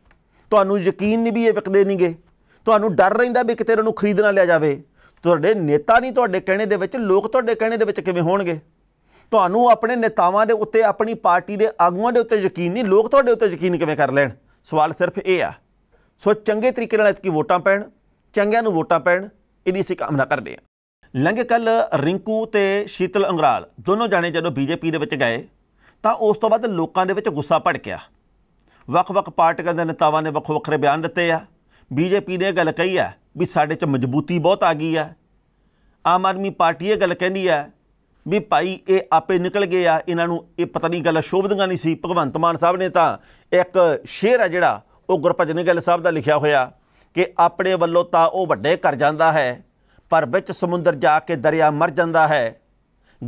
ਤੁਹਾਨੂੰ ਯਕੀਨ ਨਹੀਂ ਵੀ ਇਹ ਵਿਕਦੇ ਨਹੀਂਗੇ ਤੁਹਾਨੂੰ ਡਰ ਰਹਿੰਦਾ ਵੀ ਕਿਤੇ ਇਹਨਾਂ ਨੂੰ ਖਰੀਦ ਨਾ ਲਿਆ ਜਾਵੇ ਤੁਹਾਡੇ ਨੇਤਾ ਨਹੀਂ ਤੁਹਾਡੇ ਕਹਿਣੇ ਦੇ ਵਿੱਚ ਲੋਕ ਤੁਹਾਡੇ ਕਹਿਣੇ ਦੇ ਵਿੱਚ ਕਿਵੇਂ ਹੋਣਗੇ ਤੁਹਾਨੂੰ ਆਪਣੇ ਨੇਤਾਵਾਂ ਦੇ ਉੱਤੇ ਆਪਣੀ ਪਾਰਟੀ ਦੇ ਆਗੂਆਂ ਦੇ ਉੱਤੇ ਯਕੀਨ ਨਹੀਂ ਲੋਕ ਤੁਹਾਡੇ ਉੱਤੇ ਯਕੀਨ ਕਿਵੇਂ ਕਰ ਲੈਣ ਸਵਾਲ ਸਿਰਫ ਇਹ ਆ ਸੋ ਚੰਗੇ ਤਰੀਕੇ ਨਾਲ ਇਤਕੀ ਵੋਟਾਂ ਪੈਣ ਚੰਗਿਆਂ ਨੂੰ ਵੋਟਾਂ ਪੈਣ ਇਹਦੀ ਅਸੀਂ ਕਾਮਨਾ ਕਰਦੇ ਆ ਲੰਘੇ ਕੱਲ ਰਿੰਕੂ ਤੇ ਸ਼ੀਤਲ ਅੰਗਰਾਲ ਦੋਨੋਂ ਜਾਣੇ ਜਦੋਂ ਬੀਜੇਪੀ ਦੇ ਵਿੱਚ ਗਏ ਤਾਂ ਉਸ ਤੋਂ ਬਾਅਦ ਲੋਕਾਂ ਦੇ ਵਿੱਚ ਗੁੱਸਾ ਭੜਕਿਆ ਵੱਖ-ਵੱਖ ਪਾਰਟੀਆਂ ਦੇ ਨੇਤਾਵਾਂ ਨੇ ਵੱਖ-ਵੱਖਰੇ ਬਿਆਨ ਦਿੱਤੇ ਆ ਬੀਜੇਪੀ ਨੇ ਗੱਲ ਕਹੀ ਆ ਵੀ ਸਾਡੇ 'ਚ ਮਜ਼ਬੂਤੀ ਬਹੁਤ ਆ ਗਈ ਆ ਆਮ ਆਦਮੀ ਪਾਰਟੀ ਇਹ ਗੱਲ ਕਹਿੰਦੀ ਆ ਵੀ ਭਾਈ ਇਹ ਆਪੇ ਨਿਕਲ ਗਏ ਆ ਇਹਨਾਂ ਨੂੰ ਇਹ ਪਤਾ ਨਹੀਂ ਗੱਲ ਸ਼ੋਭਦੀਆਂ ਨਹੀਂ ਸੀ ਭਗਵੰਤ ਮਾਨ ਸਾਹਿਬ ਨੇ ਤਾਂ ਇੱਕ ਸ਼ੇਰ ਆ ਜਿਹੜਾ ਉਹ ਗੁਰਪਜਨ ਗੱਲ ਸਾਹਿਬ ਦਾ ਲਿਖਿਆ ਹੋਇਆ ਕਿ ਆਪਣੇ ਵੱਲੋਂ ਤਾਂ ਉਹ ਵੱਡੇ ਕਰ ਜਾਂਦਾ ਹੈ ਪਰ ਵਿੱਚ ਸਮੁੰਦਰ ਜਾ ਕੇ ਦਰਿਆ ਮਰ ਜਾਂਦਾ ਹੈ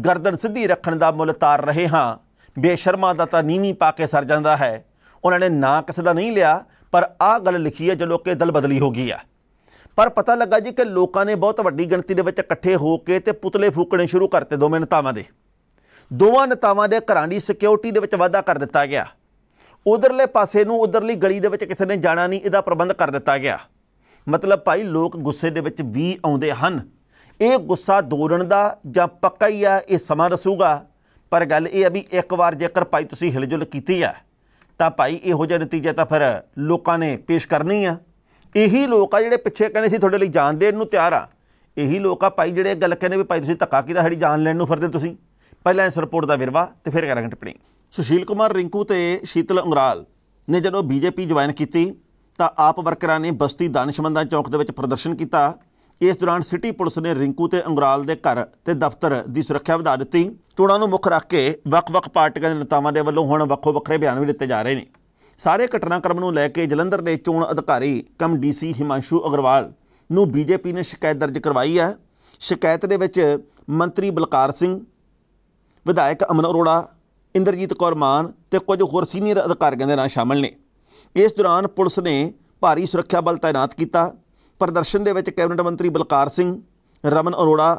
ਗਰਦਨ ਸਿੱਧੀ ਰੱਖਣ ਦਾ ਮੁੱਲ ਤਾਰ ਰਹੇ ਹਾਂ ਬੇਸ਼ਰਮਾ ਦਾ ਤਾਂ ਨੀਵੀਂ ਪਾ ਕੇ ਸਰ ਜਾਂਦਾ ਹੈ ਉਹਨਾਂ ਨੇ ਨਾ ਕਿਸੇ ਦਾ ਨਹੀਂ ਲਿਆ ਪਰ ਆਹ ਗੱਲ ਲਿਖੀ ਹੈ ਜਦੋਂ ਕਿ ਦਲ ਬਦਲੀ ਹੋ ਗਈ ਆ ਪਰ ਪਤਾ ਲੱਗਾ ਜੀ ਕਿ ਲੋਕਾਂ ਨੇ ਬਹੁਤ ਵੱਡੀ ਗਿਣਤੀ ਦੇ ਵਿੱਚ ਇਕੱਠੇ ਹੋ ਕੇ ਤੇ ਪੁਤਲੇ ਫੂਕਣੇ ਸ਼ੁਰੂ ਕਰਤੇ ਦੋਵੇਂ ਨੇਤਾਵਾਂ ਦੇ ਦੋਵਾਂ ਨੇਤਾਵਾਂ ਦੇ ਘਰਾਂ ਦੀ ਸਿਕਿਉਰਿਟੀ ਦੇ ਵਿੱਚ ਵਾਧਾ ਕਰ ਦਿੱਤਾ ਗਿਆ ਉਧਰਲੇ ਪਾਸੇ ਨੂੰ ਉਧਰਲੀ ਗਲੀ ਦੇ ਵਿੱਚ ਕਿਸੇ ਨੇ ਜਾਣਾ ਨਹੀਂ ਇਹਦਾ ਪ੍ਰਬੰਧ ਕਰ ਦਿੱਤਾ ਗਿਆ ਮਤਲਬ ਭਾਈ ਲੋਕ ਗੁੱਸੇ ਦੇ ਵਿੱਚ ਵੀ ਆਉਂਦੇ ਹਨ ਇਹ ਗੁੱਸਾ ਦੋੜਨ ਦਾ ਜਾਂ ਪੱਕਾ ਹੀ ਆ ਇਹ ਸਮਾਂ ਦੱਸੂਗਾ ਪਰ ਗੱਲ ਇਹ ਆ ਵੀ ਇੱਕ ਵਾਰ ਜੇਕਰ ਭਾਈ ਤੁਸੀਂ ਹਿਲਜੁਲ ਕੀਤੀ ਆ ਤਾਂ ਭਾਈ ਇਹੋ ਜਿਹਾ ਨਤੀਜਾ ਤਾਂ ਫਿਰ ਲੋਕਾਂ ਨੇ ਪੇਸ਼ ਕਰਨੀ ਆ ਇਹੀ ਲੋਕ ਆ ਜਿਹੜੇ ਪਿੱਛੇ ਕਹਿੰਦੇ ਸੀ ਤੁਹਾਡੇ ਲਈ ਜਾਨ ਦੇਣ ਨੂੰ ਤਿਆਰ ਆ ਇਹੀ ਲੋਕ ਆ ਭਾਈ ਜਿਹੜੇ ਗੱਲ ਕਹਿੰਦੇ ਵੀ ਭਾਈ ਤੁਸੀਂ ਧੱਕਾ ਕੀਤਾ ਸਾਡੀ ਜਾਨ ਲੈਣ ਨੂੰ ਫਿਰਦੇ ਤੁਸੀਂ ਪਹਿਲਾਂ ਇਸ ਰਿਪੋਰਟ ਦਾ ਵਿਰਵਾ ਤੇ ਫਿਰ ਕਰਾਂਗੇ ਟਿੱਪਣੀ ਸੁਸ਼ੀਲ ਕੁਮਾਰ ਰਿੰਕੂ ਤੇ ਸ਼ੀਤਲ ਅੰਗਰਾਲ ਨੇ ਜਦੋਂ ਬੀਜੇਪੀ ਜੁਆਇਨ ਕੀਤੀ ਤਾਂ ਆਪ ਵਰਕਰਾਂ ਨੇ ਬਸਤੀ ਦਾਨਿਸ਼ਮੰਦਾਂ ਚੌਕ ਦੇ ਵਿੱਚ ਪ੍ਰਦਰਸ਼ਨ ਕੀਤਾ ਇਸ ਦੌਰਾਨ ਸਿਟੀ ਪੁਲਿਸ ਨੇ ਰਿੰਕੂ ਤੇ ਅੰਗਰਾਲ ਦੇ ਘਰ ਤੇ ਦਫ਼ਤਰ ਦੀ ਸੁਰੱਖਿਆ ਵਧਾ ਦਿੱਤੀ ਚੋਣਾਂ ਨੂੰ ਮੁੱਖ ਰੱਖ ਕੇ ਵੱਖ-ਵੱਖ ਪਾਰਟੀਆਂ ਦੇ ਨੇਤਾਵਾਂ ਦੇ ਵੱਲੋਂ ਹੁਣ ਵੱਖੋ ਵੱਖਰੇ ਬਿਆਨ ਵੀ ਦਿੱਤੇ ਜਾ ਰਹੇ ਨੇ ਸਾਰੇ ਘਟਨਾਕ੍ਰਮ ਨੂੰ ਲੈ ਕੇ ਜਲੰਧਰ ਦੇ ਚੋਣ ਅਧਿਕਾਰੀ ਕਮ ਡੀਸੀ ਹਿਮਾਂਸ਼ੂ ਅਗਰਵਾਲ ਨੂੰ ਬੀਜੇਪੀ ਨੇ ਸ਼ਿਕਾਇਤ ਦਰਜ ਕਰਵਾਈ ਹੈ ਸ਼ਿਕਾਇਤ ਦੇ ਵਿੱਚ ਮੰਤਰੀ ਬਲਕਾਰ ਸਿੰਘ ਵਿਧਾਇਕ ਅਮਨ ਅਰੋੜਾ ਇੰਦਰਜੀਤ ਕੌਰ ਮਾਨ ਤੇ ਕੁਝ ਹੋਰ ਸੀਨੀਅਰ ਅਧਿਕਾਰੀਆਂ ਦੇ ਨਾਂ ਸ਼ਾਮਲ ਨੇ ਇਸ ਦੌਰਾਨ ਪੁਲਿਸ ਨੇ ਭਾਰੀ ਸੁਰੱਖਿਆ ਬਲ ਤਾਇਨਾਤ ਕੀਤਾ ਪ੍ਰਦਰਸ਼ਨ ਦੇ ਵਿੱਚ ਕੈਬਨਿਟ ਮੰਤਰੀ ਬਲਕਾਰ ਸਿੰਘ ਰਮਨ ਅਰੋੜਾ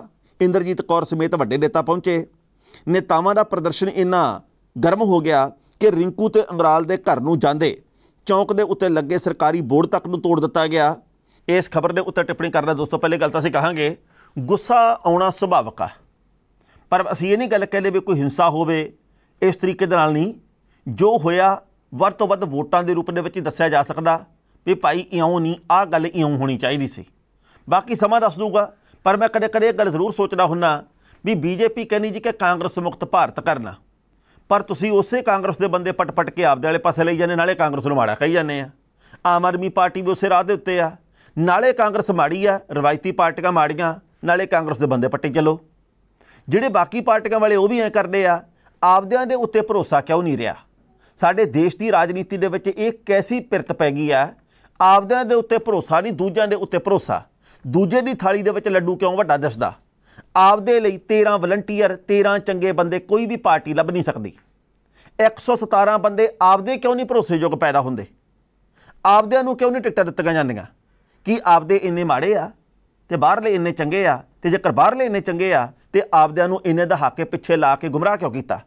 ਇੰਦਰਜੀਤ ਕੌਰ ਸਮੇਤ ਵੱਡੇ ਨੇਤਾ ਪਹੁੰਚੇ ਨੇਤਾਵਾਂ ਦਾ ਪ੍ਰਦਰਸ਼ਨ ਇੰਨਾ ਗਰਮ ਹੋ ਗਿਆ ਕਿ ਰਿੰਕੂ ਤੇ ਅੰਗਰਾਲ ਦੇ ਘਰ ਨੂੰ ਜਾਂਦੇ ਚੌਂਕ ਦੇ ਉੱਤੇ ਲੱਗੇ ਸਰਕਾਰੀ ਬੋਰਡ ਤੱਕ ਨੂੰ ਤੋੜ ਦਿੱਤਾ ਗਿਆ ਇਸ ਖਬਰ ਦੇ ਉੱਤੇ ਟਿੱਪਣੀ ਕਰਨਾ ਦੋਸਤੋ ਪਹਿਲੇ ਗੱਲ ਤਾਂ ਅਸੀਂ ਕਹਾਂਗੇ ਗੁੱਸਾ ਆਉਣਾ ਸੁਭਾਵਕ ਆ ਪਰ ਅਸੀਂ ਇਹ ਨਹੀਂ ਗੱਲ ਕਹਿੰਦੇ ਵੀ ਕੋਈ ਹਿੰਸਾ ਹੋਵੇ ਇਸ ਤਰੀਕੇ ਦੇ ਨਾਲ ਨਹੀਂ ਜੋ ਹੋਇਆ ਵੱਧ ਤੋਂ ਵੱਧ ਵੋਟਾਂ ਦੇ ਰੂਪ ਦੇ ਵਿੱਚ ਦੱਸਿਆ ਜਾ ਸਕਦਾ ਵੀ ਭਾਈ ਇਉਂ ਨਹੀਂ ਆਹ ਗੱਲ ਇਉਂ ਹੋਣੀ ਚਾਹੀਦੀ ਸੀ ਬਾਕੀ ਸਮਾਂ ਦੱਸ ਦੂਗਾ ਪਰ ਮੈਂ ਕਦੇ ਕਦੇ ਇਹ ਗੱਲ ਜ਼ਰੂਰ ਸੋਚਦਾ ਹੁੰਨਾ ਵੀ ਬੀਜੇਪੀ ਕਹਿੰਦੀ ਜੀ ਕਿ ਕਾਂਗਰਸ ਮੁਕਤ ਭਾਰਤ ਕਰਨਾ ਪਰ ਤੁਸੀਂ ਉਸੇ ਕਾਂਗਰਸ ਦੇ ਬੰਦੇ ਪਟਪਟ ਕੇ ਆਪਦੇ ਵਾਲੇ ਪਾਸੇ ਲਈ ਜਾਂਦੇ ਨਾਲੇ ਕਾਂਗਰਸ ਨੂੰ ਮਾੜਾ ਕਹੀ ਜਾਂਦੇ ਆ ਆਮ ਆਦਮੀ ਪਾਰਟੀ ਵੀ ਉਸੇ ਰਾਹ ਦੇ ਉੱਤੇ ਆ ਨਾਲੇ ਕਾਂਗਰਸ ਮਾੜੀ ਆ ਰਵਾਇਤੀ ਪਾਰਟੀਆਂ ਮਾੜੀਆਂ ਨਾਲੇ ਕਾਂਗਰਸ ਦੇ ਬੰਦੇ ਪੱਟੇ ਚੱਲੋ ਜਿਹੜੇ ਬਾਕੀ ਪਾਰਟੀਆਂ ਵਾਲੇ ਉਹ ਵੀ ਐ ਕਰਦੇ ਆ ਆਪਦਿਆਂ ਦੇ ਉੱਤੇ ਭਰੋਸਾ ਕਿਉਂ ਨਹੀਂ ਰਿਹਾ ਸਾਡੇ ਦੇਸ਼ ਦੀ ਰਾਜਨੀਤੀ ਦੇ ਵਿੱਚ ਇਹ ਕੈਸੀ ਪਿਰਤ ਪੈ ਗਈ ਆ ਆਪਦੇ ਦੇ ਉੱਤੇ ਭਰੋਸਾ ਨਹੀਂ ਦੂਜਿਆਂ ਦੇ ਉੱਤੇ ਭਰੋਸਾ ਦੂਜੇ ਦੀ ਥਾਲੀ ਦੇ ਵਿੱਚ ਲੱਡੂ ਕਿਉਂ ਵੱਡਾ ਦਿਸਦਾ ਆਪਦੇ ਲਈ 13 ਵਲੰਟੀਅਰ 13 ਚੰਗੇ ਬੰਦੇ ਕੋਈ ਵੀ ਪਾਰਟੀ ਲੱਭ ਨਹੀਂ ਸਕਦੀ 117 ਬੰਦੇ ਆਪਦੇ ਕਿਉਂ ਨਹੀਂ ਭਰੋਸੇਯੋਗ ਪੈਦਾ ਹੁੰਦੇ ਆਪਦਿਆਂ ਨੂੰ ਕਿਉਂ ਨਹੀਂ ਟਿਕਟਾਂ ਦਿੱਤੀਆਂ ਜਾਂਦੀਆਂ ਕਿ ਆਪਦੇ ਇੰਨੇ ਮਾੜੇ ਆ ਤੇ ਬਾਹਰਲੇ ਇੰਨੇ ਚੰਗੇ ਆ ਤੇ ਜੇਕਰ ਬਾਹਰਲੇ ਇੰਨੇ ਚੰਗੇ ਆ ਤੇ ਆਪਦਿਆਂ ਨੂੰ ਇੰਨੇ ਦਾ ਹਾਕੇ ਪਿੱਛੇ ਲਾ ਕੇ ਗੁੰਮਰਾਹ ਕਿਉਂ ਕੀਤਾ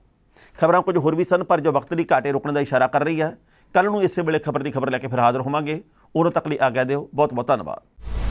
ਖਬਰਾਂ ਕੁਝ ਹੋਰ ਵੀ ਸਨ ਪਰ ਜੋ ਵਕਤ ਦੀ ਘਾਟੇ ਰੁਕਣ ਦਾ ਇਸ਼ਾਰਾ ਕਰ ਰਹੀ ਹੈ ਕੱਲ ਨੂੰ ਇਸੇ ਵੇਲੇ ਖਬਰ ਦੀ ਖਬਰ ਲੈ ਕੇ ਫਿਰ ਹਾਜ਼ਰ ਹੋਵਾਂਗੇ ਉਦੋਂ ਤੱਕ ਲਈ ਆਗਿਆ ਦਿਓ ਬਹੁਤ ਬਹੁਤ ਧੰਨਵਾਦ